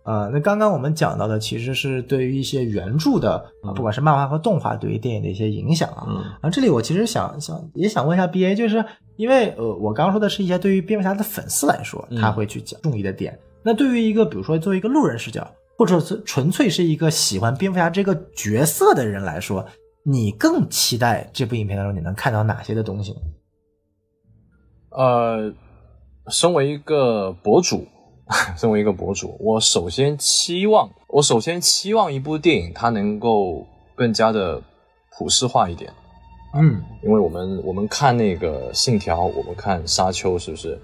呃，那刚刚我们讲到的其实是对于一些原著的，不管是漫画和动画，对于电影的一些影响啊。啊，这里我其实想想也想问一下 B A，就是因为呃，我刚刚说的是一些对于蝙蝠侠的粉丝来说，他会去讲重意的点。那对于一个比如说作为一个路人视角，或者是纯粹是一个喜欢蝙蝠侠这个角色的人来说，你更期待这部影片当中你能看到哪些的东西？呃，身为一个博主。[laughs] 身为一个博主，我首先期望，我首先期望一部电影它能够更加的普世化一点，嗯，因为我们我们看那个《信条》，我们看《沙丘》，是不是？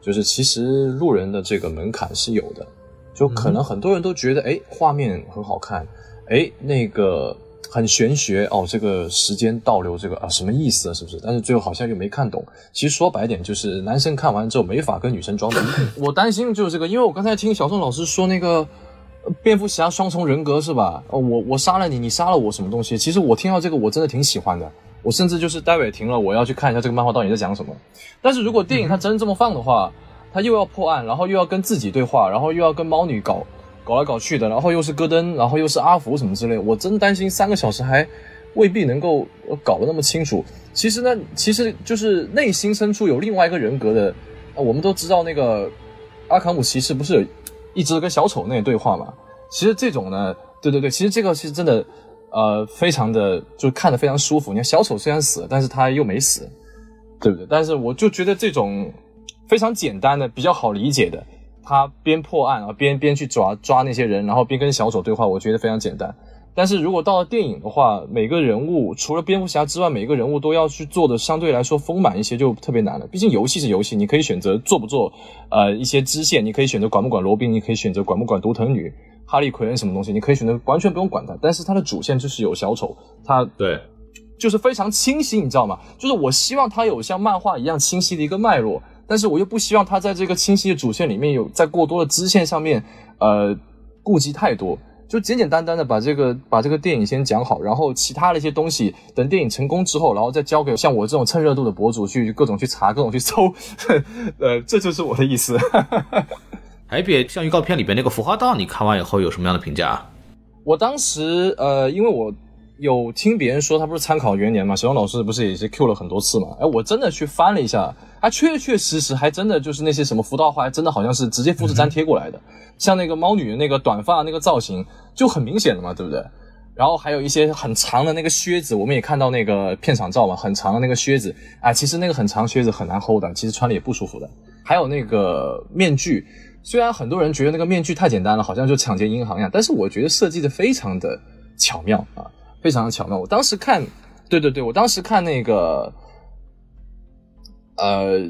就是其实路人的这个门槛是有的，就可能很多人都觉得，哎，画面很好看，哎，那个。很玄学哦，这个时间倒流，这个啊什么意思啊？是不是？但是最后好像又没看懂。其实说白点，就是男生看完之后没法跟女生装逼。[coughs] 我担心就是这个，因为我刚才听小宋老师说那个蝙蝠侠双重人格是吧？哦，我我杀了你，你杀了我，什么东西？其实我听到这个我真的挺喜欢的，我甚至就是待会停了，我要去看一下这个漫画到底在讲什么。但是如果电影它真这么放的话，他又要破案，然后又要跟自己对话，然后又要跟猫女搞。搞来搞去的，然后又是戈登，然后又是阿福什么之类，我真担心三个小时还未必能够搞得那么清楚。其实呢，其实就是内心深处有另外一个人格的。我们都知道那个阿卡姆骑士不是有一直跟小丑那对话嘛？其实这种呢，对对对，其实这个是真的，呃，非常的就看的非常舒服。你看小丑虽然死，但是他又没死，对不对？但是我就觉得这种非常简单的，比较好理解的。他边破案啊，边边去抓抓那些人，然后边跟小丑对话，我觉得非常简单。但是如果到了电影的话，每个人物除了蝙蝠侠之外，每个人物都要去做的相对来说丰满一些，就特别难了。毕竟游戏是游戏，你可以选择做不做，呃，一些支线，你可以选择管不管罗宾，你可以选择管不管独藤女、哈利奎恩什么东西，你可以选择完全不用管他。但是他的主线就是有小丑，他对，就是非常清晰，你知道吗？就是我希望他有像漫画一样清晰的一个脉络。但是我又不希望他在这个清晰的主线里面有在过多的支线上面，呃，顾及太多，就简简单单的把这个把这个电影先讲好，然后其他的一些东西等电影成功之后，然后再交给像我这种蹭热度的博主去各种去查各种去搜，[laughs] 呃，这就是我的意思。还别像预告片里边那个浮华道，你看完以后有什么样的评价？我当时，呃，因为我。有听别人说他不是参考元年嘛？小王老师不是也是 Q 了很多次嘛？哎，我真的去翻了一下，他确确实实还真的就是那些什么浮道画，真的好像是直接复制粘贴过来的。像那个猫女的那个短发那个造型，就很明显的嘛，对不对？然后还有一些很长的那个靴子，我们也看到那个片场照嘛，很长的那个靴子，啊，其实那个很长靴子很难 hold 的，其实穿了也不舒服的。还有那个面具，虽然很多人觉得那个面具太简单了，好像就抢劫银行一样，但是我觉得设计的非常的巧妙啊。非常的巧妙，我当时看，对对对，我当时看那个，呃，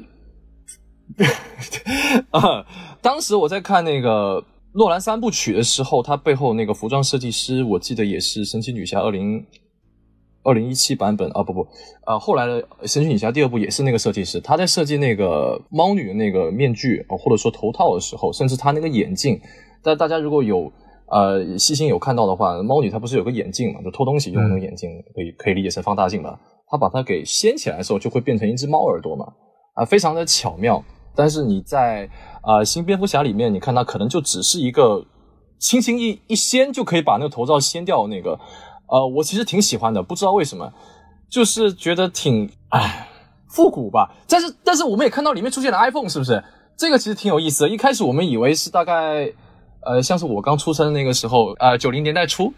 [laughs] 啊，当时我在看那个诺兰三部曲的时候，他背后那个服装设计师，我记得也是神奇女侠二零二零一七版本啊，不不，呃，后来的神奇女侠第二部也是那个设计师，他在设计那个猫女的那个面具或者说头套的时候，甚至他那个眼镜，但大家如果有。呃，细心有看到的话，猫女她不是有个眼镜嘛？就偷东西用那个眼镜，可以可以理解成放大镜吧。她把它给掀起来的时候，就会变成一只猫耳朵嘛。啊，非常的巧妙。但是你在啊新蝙蝠侠里面，你看它可能就只是一个轻轻一一掀就可以把那个头罩掀掉那个。呃，我其实挺喜欢的，不知道为什么，就是觉得挺唉复古吧。但是但是我们也看到里面出现了 iPhone，是不是？这个其实挺有意思的。一开始我们以为是大概。呃，像是我刚出生那个时候，啊，九零年代初，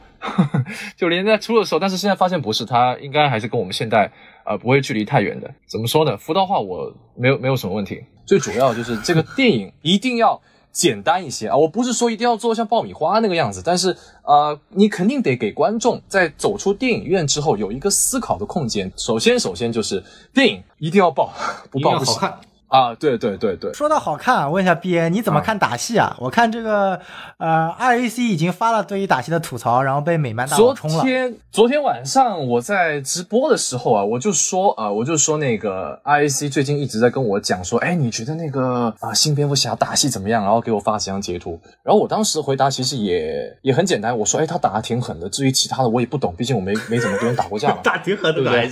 [laughs] 九零年代初的时候，但是现在发现不是，它应该还是跟我们现代，呃，不会距离太远的。怎么说呢？福导话我没有没有什么问题，最主要就是这个电影一定要简单一些啊！我不是说一定要做像爆米花那个样子，但是啊，你肯定得给观众在走出电影院之后有一个思考的空间。首先，首先就是电影一定要爆，不爆不看啊，对对对对，说到好看，问一下 B A，你怎么看打戏啊？我看这个，呃，R A C 已经发了对于打戏的吐槽，然后被美漫大充了。昨天，昨天晚上我在直播的时候啊，我就说啊，我就说那个 R A C 最近一直在跟我讲说，哎，你觉得那个啊新蝙蝠侠打戏怎么样？然后给我发几张截图。然后我当时回答其实也也很简单，我说，哎，他打的挺狠的。至于其他的我也不懂，毕竟我没没怎么跟人打过架嘛。[laughs] 打挺狠的，[laughs]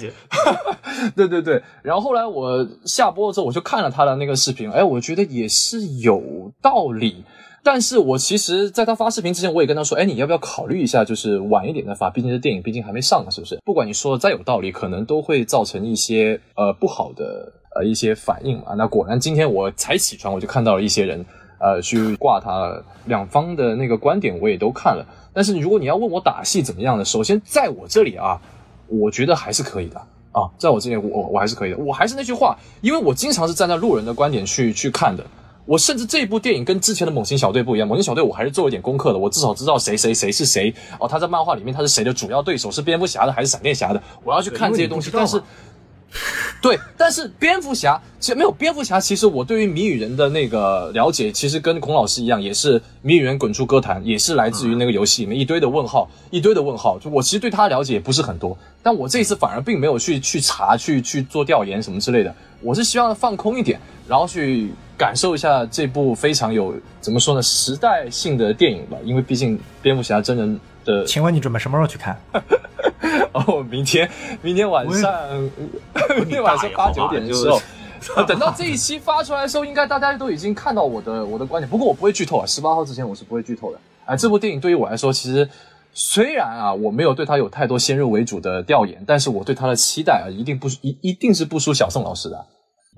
对对对。然后后来我下播了之后，我就看了。他的那个视频，哎，我觉得也是有道理，但是我其实，在他发视频之前，我也跟他说，哎，你要不要考虑一下，就是晚一点再发，毕竟这电影，毕竟还没上呢，是不是？不管你说的再有道理，可能都会造成一些呃不好的呃一些反应嘛。那果然，今天我才起床，我就看到了一些人，呃，去挂他两方的那个观点，我也都看了。但是如果你要问我打戏怎么样的，首先在我这里啊，我觉得还是可以的。啊，在我这前，我我还是可以的。我还是那句话，因为我经常是站在路人的观点去去看的。我甚至这部电影跟之前的《猛禽小队》不一样，《猛禽小队》我还是做一点功课的，我至少知道谁谁谁是谁。哦，他在漫画里面他是谁的主要对手，是蝙蝠侠的还是闪电侠的？我要去看这些东西，但是。[laughs] 对，但是蝙蝠侠其实没有蝙蝠侠。其实我对于谜语人的那个了解，其实跟孔老师一样，也是谜语人滚出歌坛，也是来自于那个游戏里面一堆的问号，一堆的问号。就我其实对他了解也不是很多，但我这一次反而并没有去去查、去去做调研什么之类的。我是希望放空一点，然后去感受一下这部非常有怎么说呢，时代性的电影吧。因为毕竟蝙蝠侠真人。的。请问你准备什么时候去看？[laughs] 哦，明天，明天晚上，明天晚上八九点的时候，[laughs] 等到这一期发出来的时候，应该大家都已经看到我的我的观点。不过我不会剧透啊，十八号之前我是不会剧透的。哎，这部电影对于我来说，其实虽然啊，我没有对他有太多先入为主的调研，但是我对他的期待啊，一定不一一定是不输小宋老师的。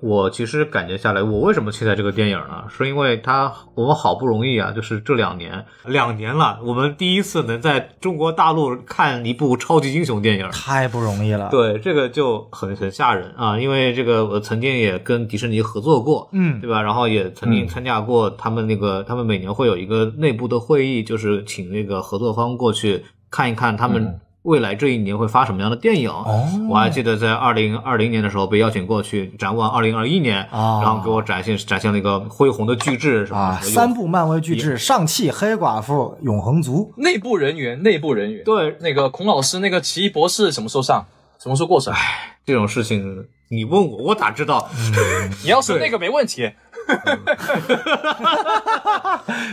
我其实感觉下来，我为什么期待这个电影呢？是因为它，我们好不容易啊，就是这两年，两年了，我们第一次能在中国大陆看一部超级英雄电影，太不容易了。对，这个就很很吓人啊，因为这个我曾经也跟迪士尼合作过，嗯，对吧？然后也曾经参加过他们那个，他们每年会有一个内部的会议，就是请那个合作方过去看一看他们。未来这一年会发什么样的电影？我还记得在二零二零年的时候被邀请过去展望二零二一年，然后给我展现展现了一个恢宏的巨制，啊，三部漫威巨制，上气、黑寡妇、永恒族。内部人员，内部人员。对，那个孔老师，那个奇异博士什么时候上？什么时候过审？这种事情你问我，我咋知道？[laughs] 你要是那个没问题，[laughs]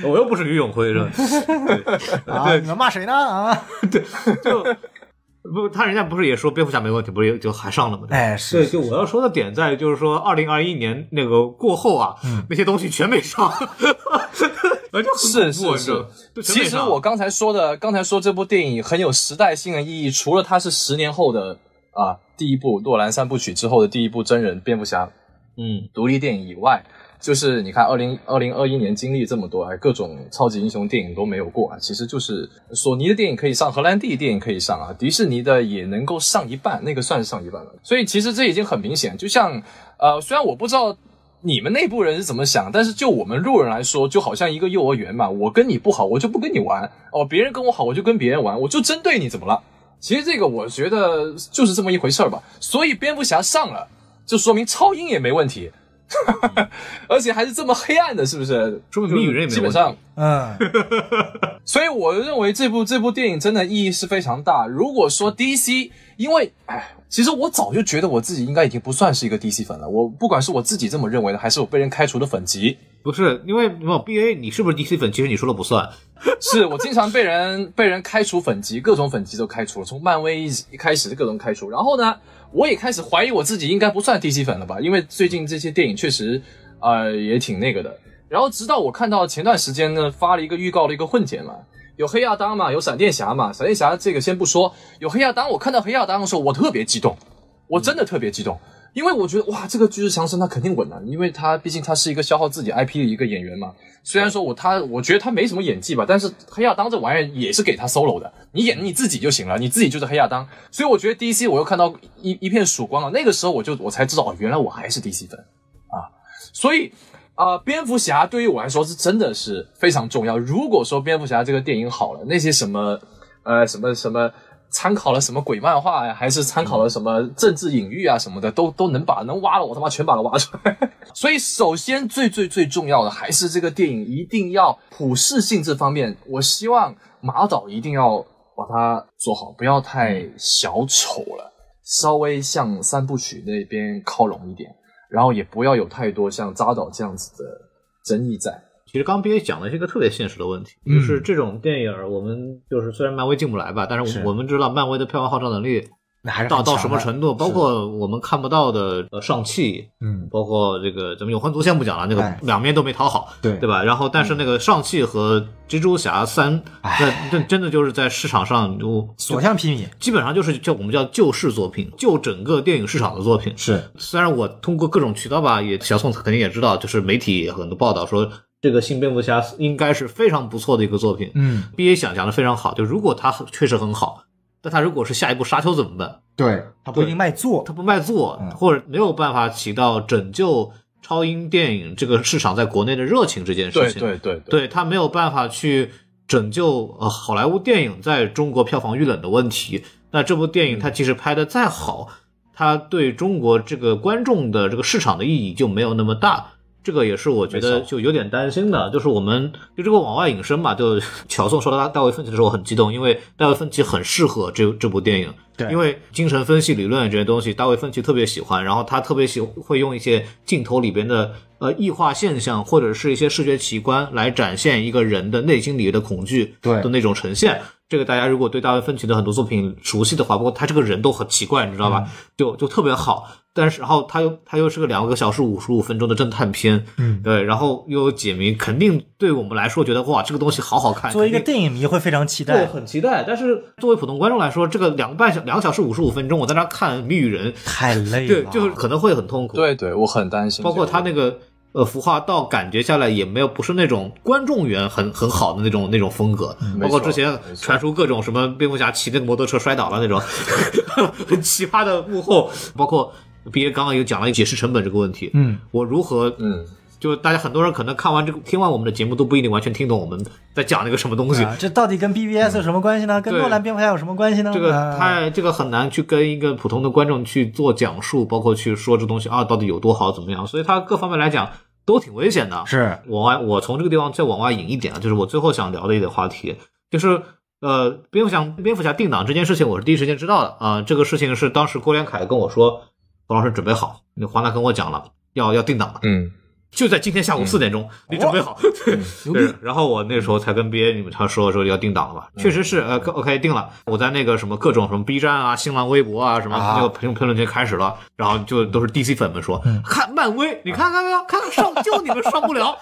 我又不是于永辉，是吧？[laughs] 对，你们骂谁呢？啊，对，就不他人家不是也说蝙蝠侠没问题，不是就还上了吗？哎，是，就我要说的点在就是说，二零二一年那个过后啊，那些东西全没上，那就是是是。其实我刚才说的，刚才说这部电影很有时代性的意义，除了它是十年后的。啊，第一部《诺兰三部曲》之后的第一部真人蝙蝠侠，嗯，独立电影以外，就是你看，二零二零二一年经历这么多，哎，各种超级英雄电影都没有过啊。其实就是索尼的电影可以上，荷兰弟电影可以上啊，迪士尼的也能够上一半，那个算上一半了。所以其实这已经很明显，就像呃，虽然我不知道你们内部人是怎么想，但是就我们路人来说，就好像一个幼儿园嘛，我跟你不好，我就不跟你玩哦，别人跟我好，我就跟别人玩，我就针对你怎么了？其实这个我觉得就是这么一回事儿吧，所以蝙蝠侠上了，就说明超英也没问题，[laughs] 而且还是这么黑暗的，是不是？说明基本上，嗯。[laughs] 所以我认为这部这部电影真的意义是非常大。如果说 DC，因为哎。其实我早就觉得我自己应该已经不算是一个 DC 粉了。我不管是我自己这么认为的，还是我被人开除的粉籍，不是，因为没有 BA，你是不是 DC 粉？其实你说了不算。是我经常被人被人开除粉籍，各种粉籍都开除了。从漫威一一开始，各种开除。然后呢，我也开始怀疑我自己应该不算 DC 粉了吧？因为最近这些电影确实，呃，也挺那个的。然后直到我看到前段时间呢发了一个预告的一个混剪嘛。有黑亚当嘛？有闪电侠嘛？闪电侠这个先不说，有黑亚当。我看到黑亚当的时候，我特别激动，我真的特别激动，因为我觉得哇，这个巨石强森他肯定稳了，因为他毕竟他是一个消耗自己 IP 的一个演员嘛。虽然说我他我觉得他没什么演技吧，但是黑亚当这玩意儿也是给他 solo 的，你演你自己就行了，你自己就是黑亚当。所以我觉得 DC 我又看到一一片曙光了，那个时候我就我才知道，原来我还是 DC 粉啊，所以。啊，蝙蝠侠对于我来说是真的是非常重要。如果说蝙蝠侠这个电影好了，那些什么，呃，什么什么参考了什么鬼漫画呀，还是参考了什么政治隐喻啊什么的，都都能把能挖的我他妈全把它挖出来。[laughs] 所以，首先最最最重要的还是这个电影一定要普适性这方面，我希望马导一定要把它做好，不要太小丑了，稍微向三部曲那边靠拢一点。然后也不要有太多像扎导这样子的争议在。其实刚毕业讲的是一个特别现实的问题，就是这种电影我们就是虽然漫威进不来吧，但是我们知道漫威的票房号召能力。那还是到到什么程度？包括我们看不到的，呃，上汽，嗯，包括这个，咱们永恒族先不讲了，那个两面都没讨好，对对吧？然后，但是那个上汽和蜘蛛侠三，那这真的就是在市场上就 [laughs] 所向披靡，基本上就是叫我们叫救世作品，救整个电影市场的作品是。虽然我通过各种渠道吧，也小宋肯定也知道，就是媒体很多报道说这个新蝙蝠侠应该是非常不错的一个作品，嗯，BA 想讲的非常好，就如果它确实很好。但他如果是下一部《沙丘》怎么办？对，他不一定卖座，他不卖座，或者没有办法起到拯救超英电影这个市场在国内的热情这件事情。对对对，对他没有办法去拯救呃好莱坞电影在中国票房遇冷的问题。那这部电影它即使拍的再好，它对中国这个观众的这个市场的意义就没有那么大。这个也是我觉得就有点担心的，就是我们就这个往外引申嘛，就乔宋说到大卫芬奇的时候，我很激动，因为大卫芬奇很适合这这部电影，对，因为精神分析理论这些东西，大卫芬奇特别喜欢，然后他特别喜会用一些镜头里边的呃异化现象或者是一些视觉奇观来展现一个人的内心里的恐惧，对的那种呈现。这个大家如果对大卫芬奇的很多作品熟悉的话，包括他这个人都很奇怪，你知道吧？就就特别好，但是然后他又他又是个两个小时五十五分钟的侦探片，嗯，对，然后又解谜，肯定对我们来说觉得哇，这个东西好好看。作为一个电影迷会非常期待，对，很期待。但是作为普通观众来说，这个两个半小两个小时五十五分钟，我在那看谜语人太累了，对，就可能会很痛苦。对，对我很担心。包括他那个。呃，孵化到感觉下来也没有，不是那种观众缘很很好的那种那种风格，包括之前传出各种什么蝙蝠侠骑那个摩托车摔倒了那种，[laughs] 很奇葩的幕后，包括别刚刚有讲了解释成本这个问题，嗯，我如何嗯。就大家很多人可能看完这个、听完我们的节目都不一定完全听懂我们在讲那个什么东西。这到底跟 BBS 有什么关系呢？跟诺兰蝙蝠侠有什么关系呢？这个太这个很难去跟一个普通的观众去做讲述，包括去说这东西啊到底有多好怎么样？所以它各方面来讲都挺危险的。是我我从这个地方再往外引一点啊，就是我最后想聊的一个话题，就是呃蝙蝠侠蝙蝠侠定档这件事情，我是第一时间知道的啊。这个事情是当时郭连凯跟我说，何老师准备好，那黄娜跟我讲了要要定档了，嗯。就在今天下午四点钟，你准备好，对。然后我那时候才跟 B A 你们他说说要定档了吧，确实是，呃，OK 定了。我在那个什么各种什么 B 站啊、新浪微博啊什么那个评评论区开始了，然后就都是 DC 粉们说，看漫威，你看看没有，看上就你们上不了，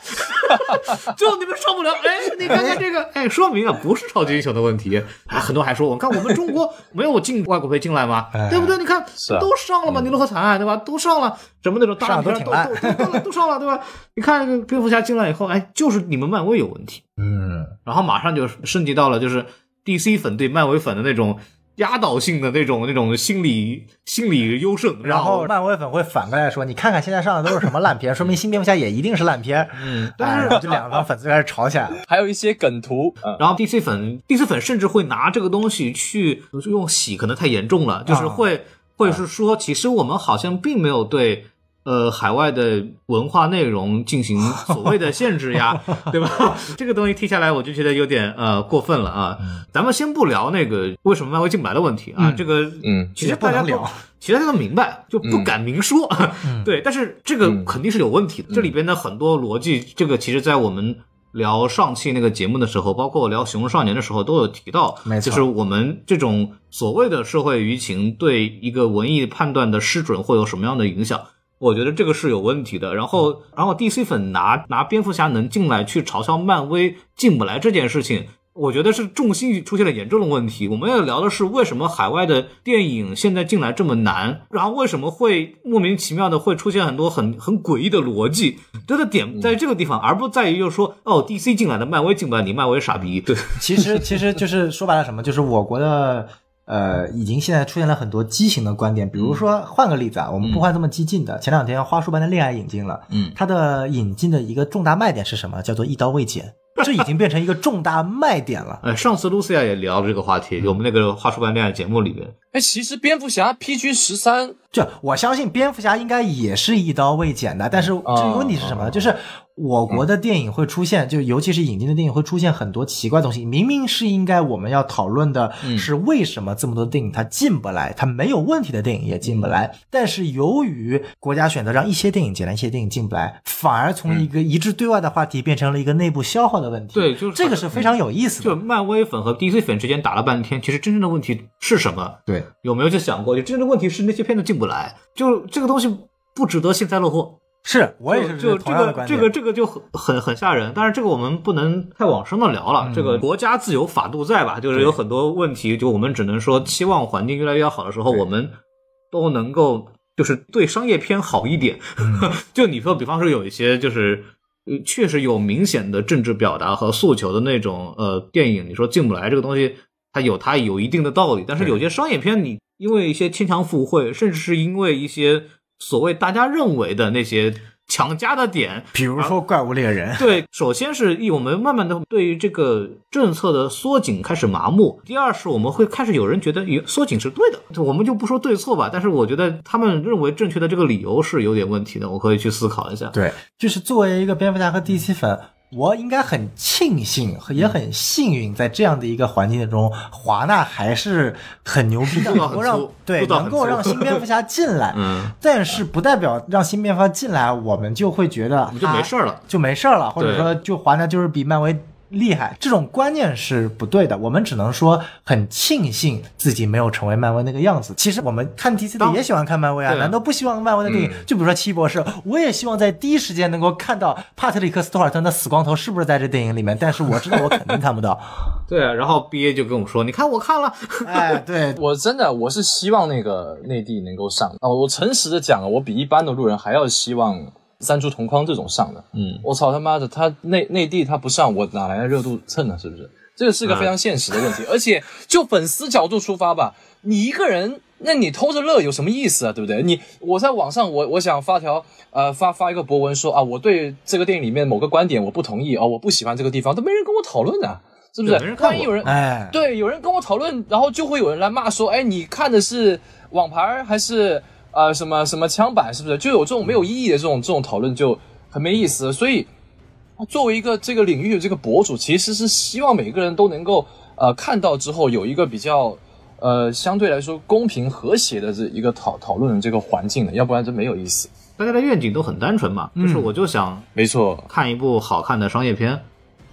[laughs] 就你们上不了。哎，你看看这个，哎，说明啊不是超级英雄的问题。哎，很多还说，我看我们中国没有进外国片进来吗？对不对？你看，都上了嘛，《尼罗河惨案》对吧？都上了。什么那种大片都都都都都上了，对吧？你看蝙蝠侠进来以后，哎，就是你们漫威有问题，嗯。然后马上就升级到了就是 D C 粉对漫威粉的那种压倒性的那种那种心理心理优胜。然后漫威粉会反过来说，你看看现在上的都是什么烂片，说明新蝙蝠侠也一定是烂片，嗯。对，这两方粉丝开始吵起来了，还有一些梗图，然后 D C 粉 D C 粉甚至会拿这个东西去用洗，可能太严重了，就是会。或者是说，其实我们好像并没有对呃海外的文化内容进行 [laughs] 所谓的限制呀，[laughs] 对吧？这个东西听下来，我就觉得有点呃过分了啊。咱们先不聊那个为什么外汇进不来的问题啊，这个嗯，其实大家聊。其实都明白，就不敢明说。[laughs] 对，但是这个肯定是有问题的，这里边的很多逻辑，这个其实在我们。聊上期那个节目的时候，包括聊《熊少年》的时候，都有提到，就是我们这种所谓的社会舆情对一个文艺判断的失准会有什么样的影响？我觉得这个是有问题的。然后，然后 DC 粉拿拿蝙蝠侠能进来去嘲笑漫威进不来这件事情。我觉得是重心出现了严重的问题。我们要聊的是为什么海外的电影现在进来这么难，然后为什么会莫名其妙的会出现很多很 [laughs] 很诡异的逻辑？这的点在这个地方，而不在于就是说哦，DC 进来的，漫威进不来你漫威傻逼。对，其实其实就是说白了什么，就是我国的呃，已经现在出现了很多畸形的观点。比如说换个例子啊，我们不换这么激进的，前两天《花束般的恋爱》引进了，嗯，它的引进的一个重大卖点是什么？叫做一刀未剪。这已经变成一个重大卖点了。哎，上次露西亚也聊了这个话题，我们那个《话术半恋爱》节目里面。哎，其实蝙蝠侠 PG 十三。就我相信蝙蝠侠应该也是一刀未剪的，但是这个问题是什么？呢？就是我国的电影会出现，就尤其是引进的电影会出现很多奇怪东西。明明是应该我们要讨论的是为什么这么多电影它进不来，它没有问题的电影也进不来。但是由于国家选择让一些电影进来，一些电影进不来，反而从一个一致对外的话题变成了一个内部消耗的问题。对，就是这个是非常有意思的。就漫威粉和 DC 粉之间打了半天，其实真正的问题是什么？对，有没有就想过，就真正的问题是那些片子进。不来，就这个东西不值得幸灾乐祸。是我也是就这个这个这个就很很很吓人，但是这个我们不能太往深的聊了。这个国家自有法度在吧？就是有很多问题，就我们只能说期望环境越来越好的时候，我们都能够就是对商业片好一点。[laughs] 就你说，比方说有一些就是确实有明显的政治表达和诉求的那种呃电影，你说进不来这个东西。它有它有一定的道理，但是有些商业片，你因为一些牵强附会，甚至是因为一些所谓大家认为的那些强加的点，比如说《怪物猎人》。对，首先是我们慢慢的对于这个政策的缩紧开始麻木，第二是我们会开始有人觉得缩紧是对的，我们就不说对错吧。但是我觉得他们认为正确的这个理由是有点问题的，我可以去思考一下。对，就是作为一个蝙蝠侠和 DC 粉。我应该很庆幸，也很幸运，在这样的一个环境中，华纳还是很牛逼的，[laughs] 能够让对能够让新蝙蝠侠进来。[laughs] 嗯，但是不代表让新蝙蝠侠进来，我们就会觉得就没事了，就没事了，或者说就华纳就是比漫威。厉害，这种观念是不对的。我们只能说很庆幸自己没有成为漫威那个样子。其实我们看 DC 的也喜欢看漫威啊，难道不希望漫威的电影？就比如说奇异博士，我也希望在第一时间能够看到帕特里克斯·托尔特那死光头是不是在这电影里面。但是我知道我肯定看不到。[laughs] 对啊，然后 B A 就跟我说：“你看我看了。[laughs] ”哎，对我真的我是希望那个内地能够上啊。我诚实的讲啊，我比一般的路人还要希望。三出同框这种上的，嗯，我操他妈的，他内内地他不上，我哪来的热度蹭呢？是不是？这个是个非常现实的问题。[laughs] 而且就粉丝角度出发吧，你一个人，那你偷着乐有什么意思啊？对不对？你我在网上，我我想发条呃发发一个博文说啊，我对这个电影里面某个观点我不同意啊，我不喜欢这个地方，都没人跟我讨论呢，是不是？万一有人哎，对，有人跟我讨论，然后就会有人来骂说，哎，你看的是网盘还是？呃，什么什么枪版是不是就有这种没有意义的这种这种讨论就很没意思？所以，作为一个这个领域的这个博主，其实是希望每个人都能够呃看到之后有一个比较呃相对来说公平和谐的这一个讨讨论的这个环境的，要不然真没有意思。大家的愿景都很单纯嘛，就是我就想没错看一部好看的商业片。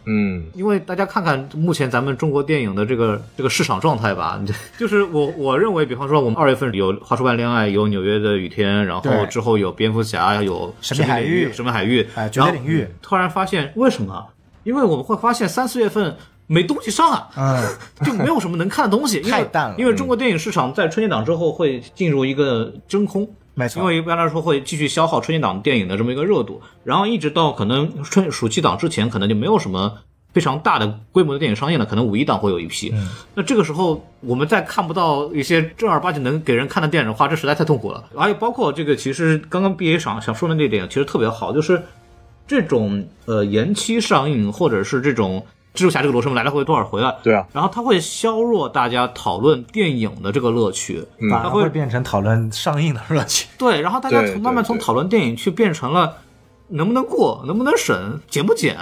嗯，因为大家看看目前咱们中国电影的这个这个市场状态吧，[laughs] 就是我我认为，比方说我们二月份有《花束般恋爱》，有纽约的雨天，然后之后有《蝙蝠侠》，有什么海域？什么海域？领域，突然发现为什么？因为我们会发现三四月份没东西上啊，[laughs] 就没有什么能看的东西。太淡了，因为中国电影市场在春节档之后会进入一个真空。没错，因为一般来说会继续消耗春节档电影的这么一个热度，然后一直到可能春暑期档之前，可能就没有什么非常大的规模的电影上映了。可能五一档会有一批，那这个时候我们再看不到一些正儿八经能给人看的电影的话，这实在太痛苦了。还有包括这个，其实刚刚毕 A 想想说的那点，其实特别好，就是这种呃延期上映或者是这种。蜘蛛侠这个罗生门来来回多少回了，对啊，然后它会削弱大家讨论电影的这个乐趣，它会变成讨论上映的乐趣。[laughs] 对，然后大家从慢慢从讨论电影去变成了能不能过，能不能审，剪不剪？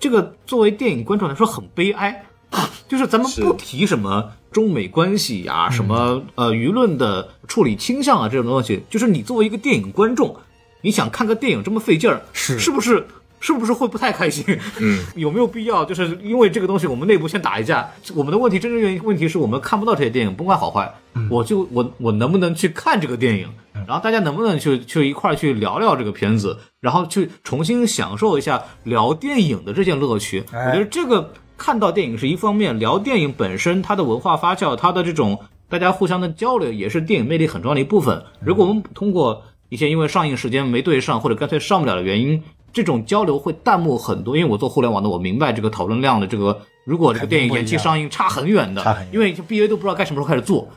这个作为电影观众来说很悲哀。[laughs] 就是咱们不提什么中美关系呀，什么呃舆论的处理倾向啊这种东西，就是你作为一个电影观众，你想看个电影这么费劲儿，是不是？是不是会不太开心？嗯，[laughs] 有没有必要？就是因为这个东西，我们内部先打一架。我们的问题真正原因问题是我们看不到这些电影，不管好坏，我就我我能不能去看这个电影？然后大家能不能去去一块儿去聊聊这个片子？然后去重新享受一下聊电影的这件乐趣？我觉得这个看到电影是一方面，聊电影本身它的文化发酵，它的这种大家互相的交流也是电影魅力很重要的一部分。如果我们通过一些因为上映时间没对上，或者干脆上不了的原因，这种交流会弹幕很多，因为我做互联网的，我明白这个讨论量的这个，如果这个电影延期上映，差很远的，因为 B A 都不知道该什么时候开始做，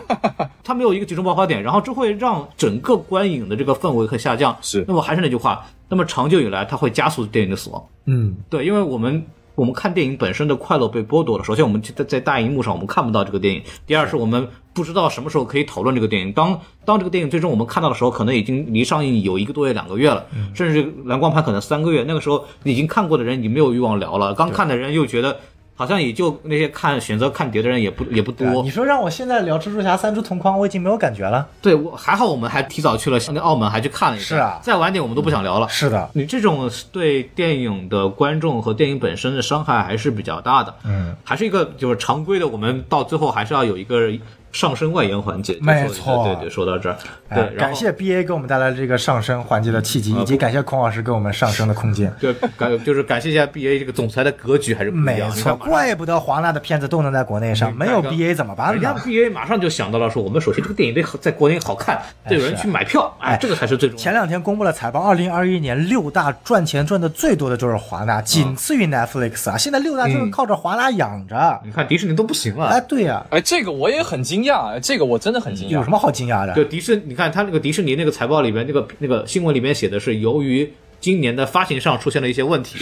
[laughs] 它没有一个集中爆发点，然后这会让整个观影的这个氛围会下降。是，那么还是那句话，那么长久以来，它会加速电影的死亡。嗯，对，因为我们。我们看电影本身的快乐被剥夺了。首先，我们在在大荧幕上我们看不到这个电影；第二，是我们不知道什么时候可以讨论这个电影。当当这个电影最终我们看到的时候，可能已经离上映有一个多月、两个月了，甚至蓝光盘可能三个月。那个时候已经看过的人已经没有欲望聊了，刚看的人又觉得。好像也就那些看选择看碟的人也不也不多。你说让我现在聊蜘蛛侠三出同框，我已经没有感觉了。对我还好，我们还提早去了那澳门，还去看了一次。是啊，再晚点我们都不想聊了。是的，你这种对电影的观众和电影本身的伤害还是比较大的。嗯，还是一个就是常规的，我们到最后还是要有一个。上升外延环节，没错，对对，说到这儿，对，感谢 B A 给我们带来的这个上升环节的契机，以及感谢孔老师给我们上升的空间。对，感就是感谢一下 B A 这个总裁的格局还是不没错，怪不得华纳的片子都能在国内上，没有 B A 怎么办？人家 B A 马上就想到了说，我们首先这个电影得在国内好看，得有人去买票，哎，这个才是最重。要前两天公布了财报，二零二一年六大赚钱赚的最多的就是华纳，仅次于 Netflix 啊。现在六大就是靠着华纳养着，你看迪士尼都不行了。哎，对呀，哎，这个我也很惊。惊讶，这个我真的很惊讶。有什么好惊讶的？对迪士尼，你看他那个迪士尼那个财报里面，那个那个新闻里面写的是，由于今年的发行上出现了一些问题。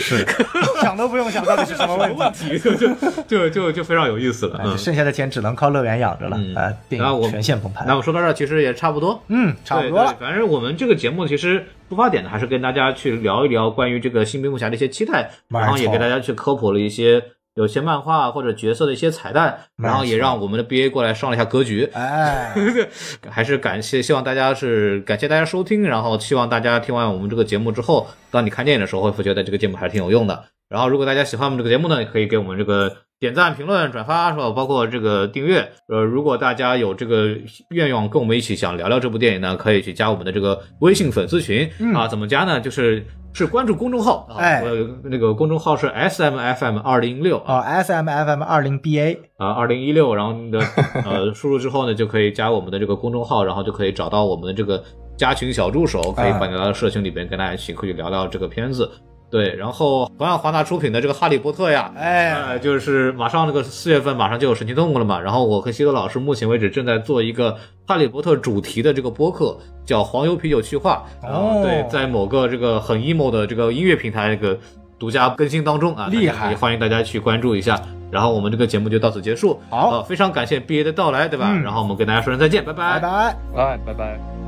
想都不用想，到底是什么问题？就就就非常有意思了。剩下的钱只能靠乐园养着了。啊，电影全线崩盘。那我说到这儿，其实也差不多。嗯，差不多。反正我们这个节目其实出发点呢，还是跟大家去聊一聊关于这个《新蝙蝠侠》的一些期待，然后也给大家去科普了一些。有些漫画或者角色的一些彩蛋，然后也让我们的 BA 过来上了一下格局。哎，[laughs] 还是感谢，希望大家是感谢大家收听，然后希望大家听完我们这个节目之后，当你看电影的时候，会会觉得这个节目还是挺有用的。然后，如果大家喜欢我们这个节目呢，也可以给我们这个点赞、评论、转发，是吧？包括这个订阅。呃，如果大家有这个愿望，跟我们一起想聊聊这部电影呢，可以去加我们的这个微信粉丝群啊。怎么加呢？就是是关注公众号啊。哎，那个公众号是 S M F M 二零六啊，S M F M 二零 B A 啊，二零一六。然后你的呃，输入之后呢，就可以加我们的这个公众号，然后就可以找到我们的这个加群小助手，可以把你拉到社群里边，跟大家一起可以聊聊这个片子。对，然后同样华纳出品的这个《哈利波特》呀，哎，就是马上这个四月份马上就有《神奇动物》了嘛。然后我和西多老师目前为止正在做一个《哈利波特》主题的这个播客，叫《黄油啤酒化。然哦。对，在某个这个很 emo 的这个音乐平台这个独家更新当中啊，厉害！也欢迎大家去关注一下。然后我们这个节目就到此结束。好，非常感谢 B A 的到来，对吧？然后我们跟大家说声再见，拜拜拜拜拜拜拜。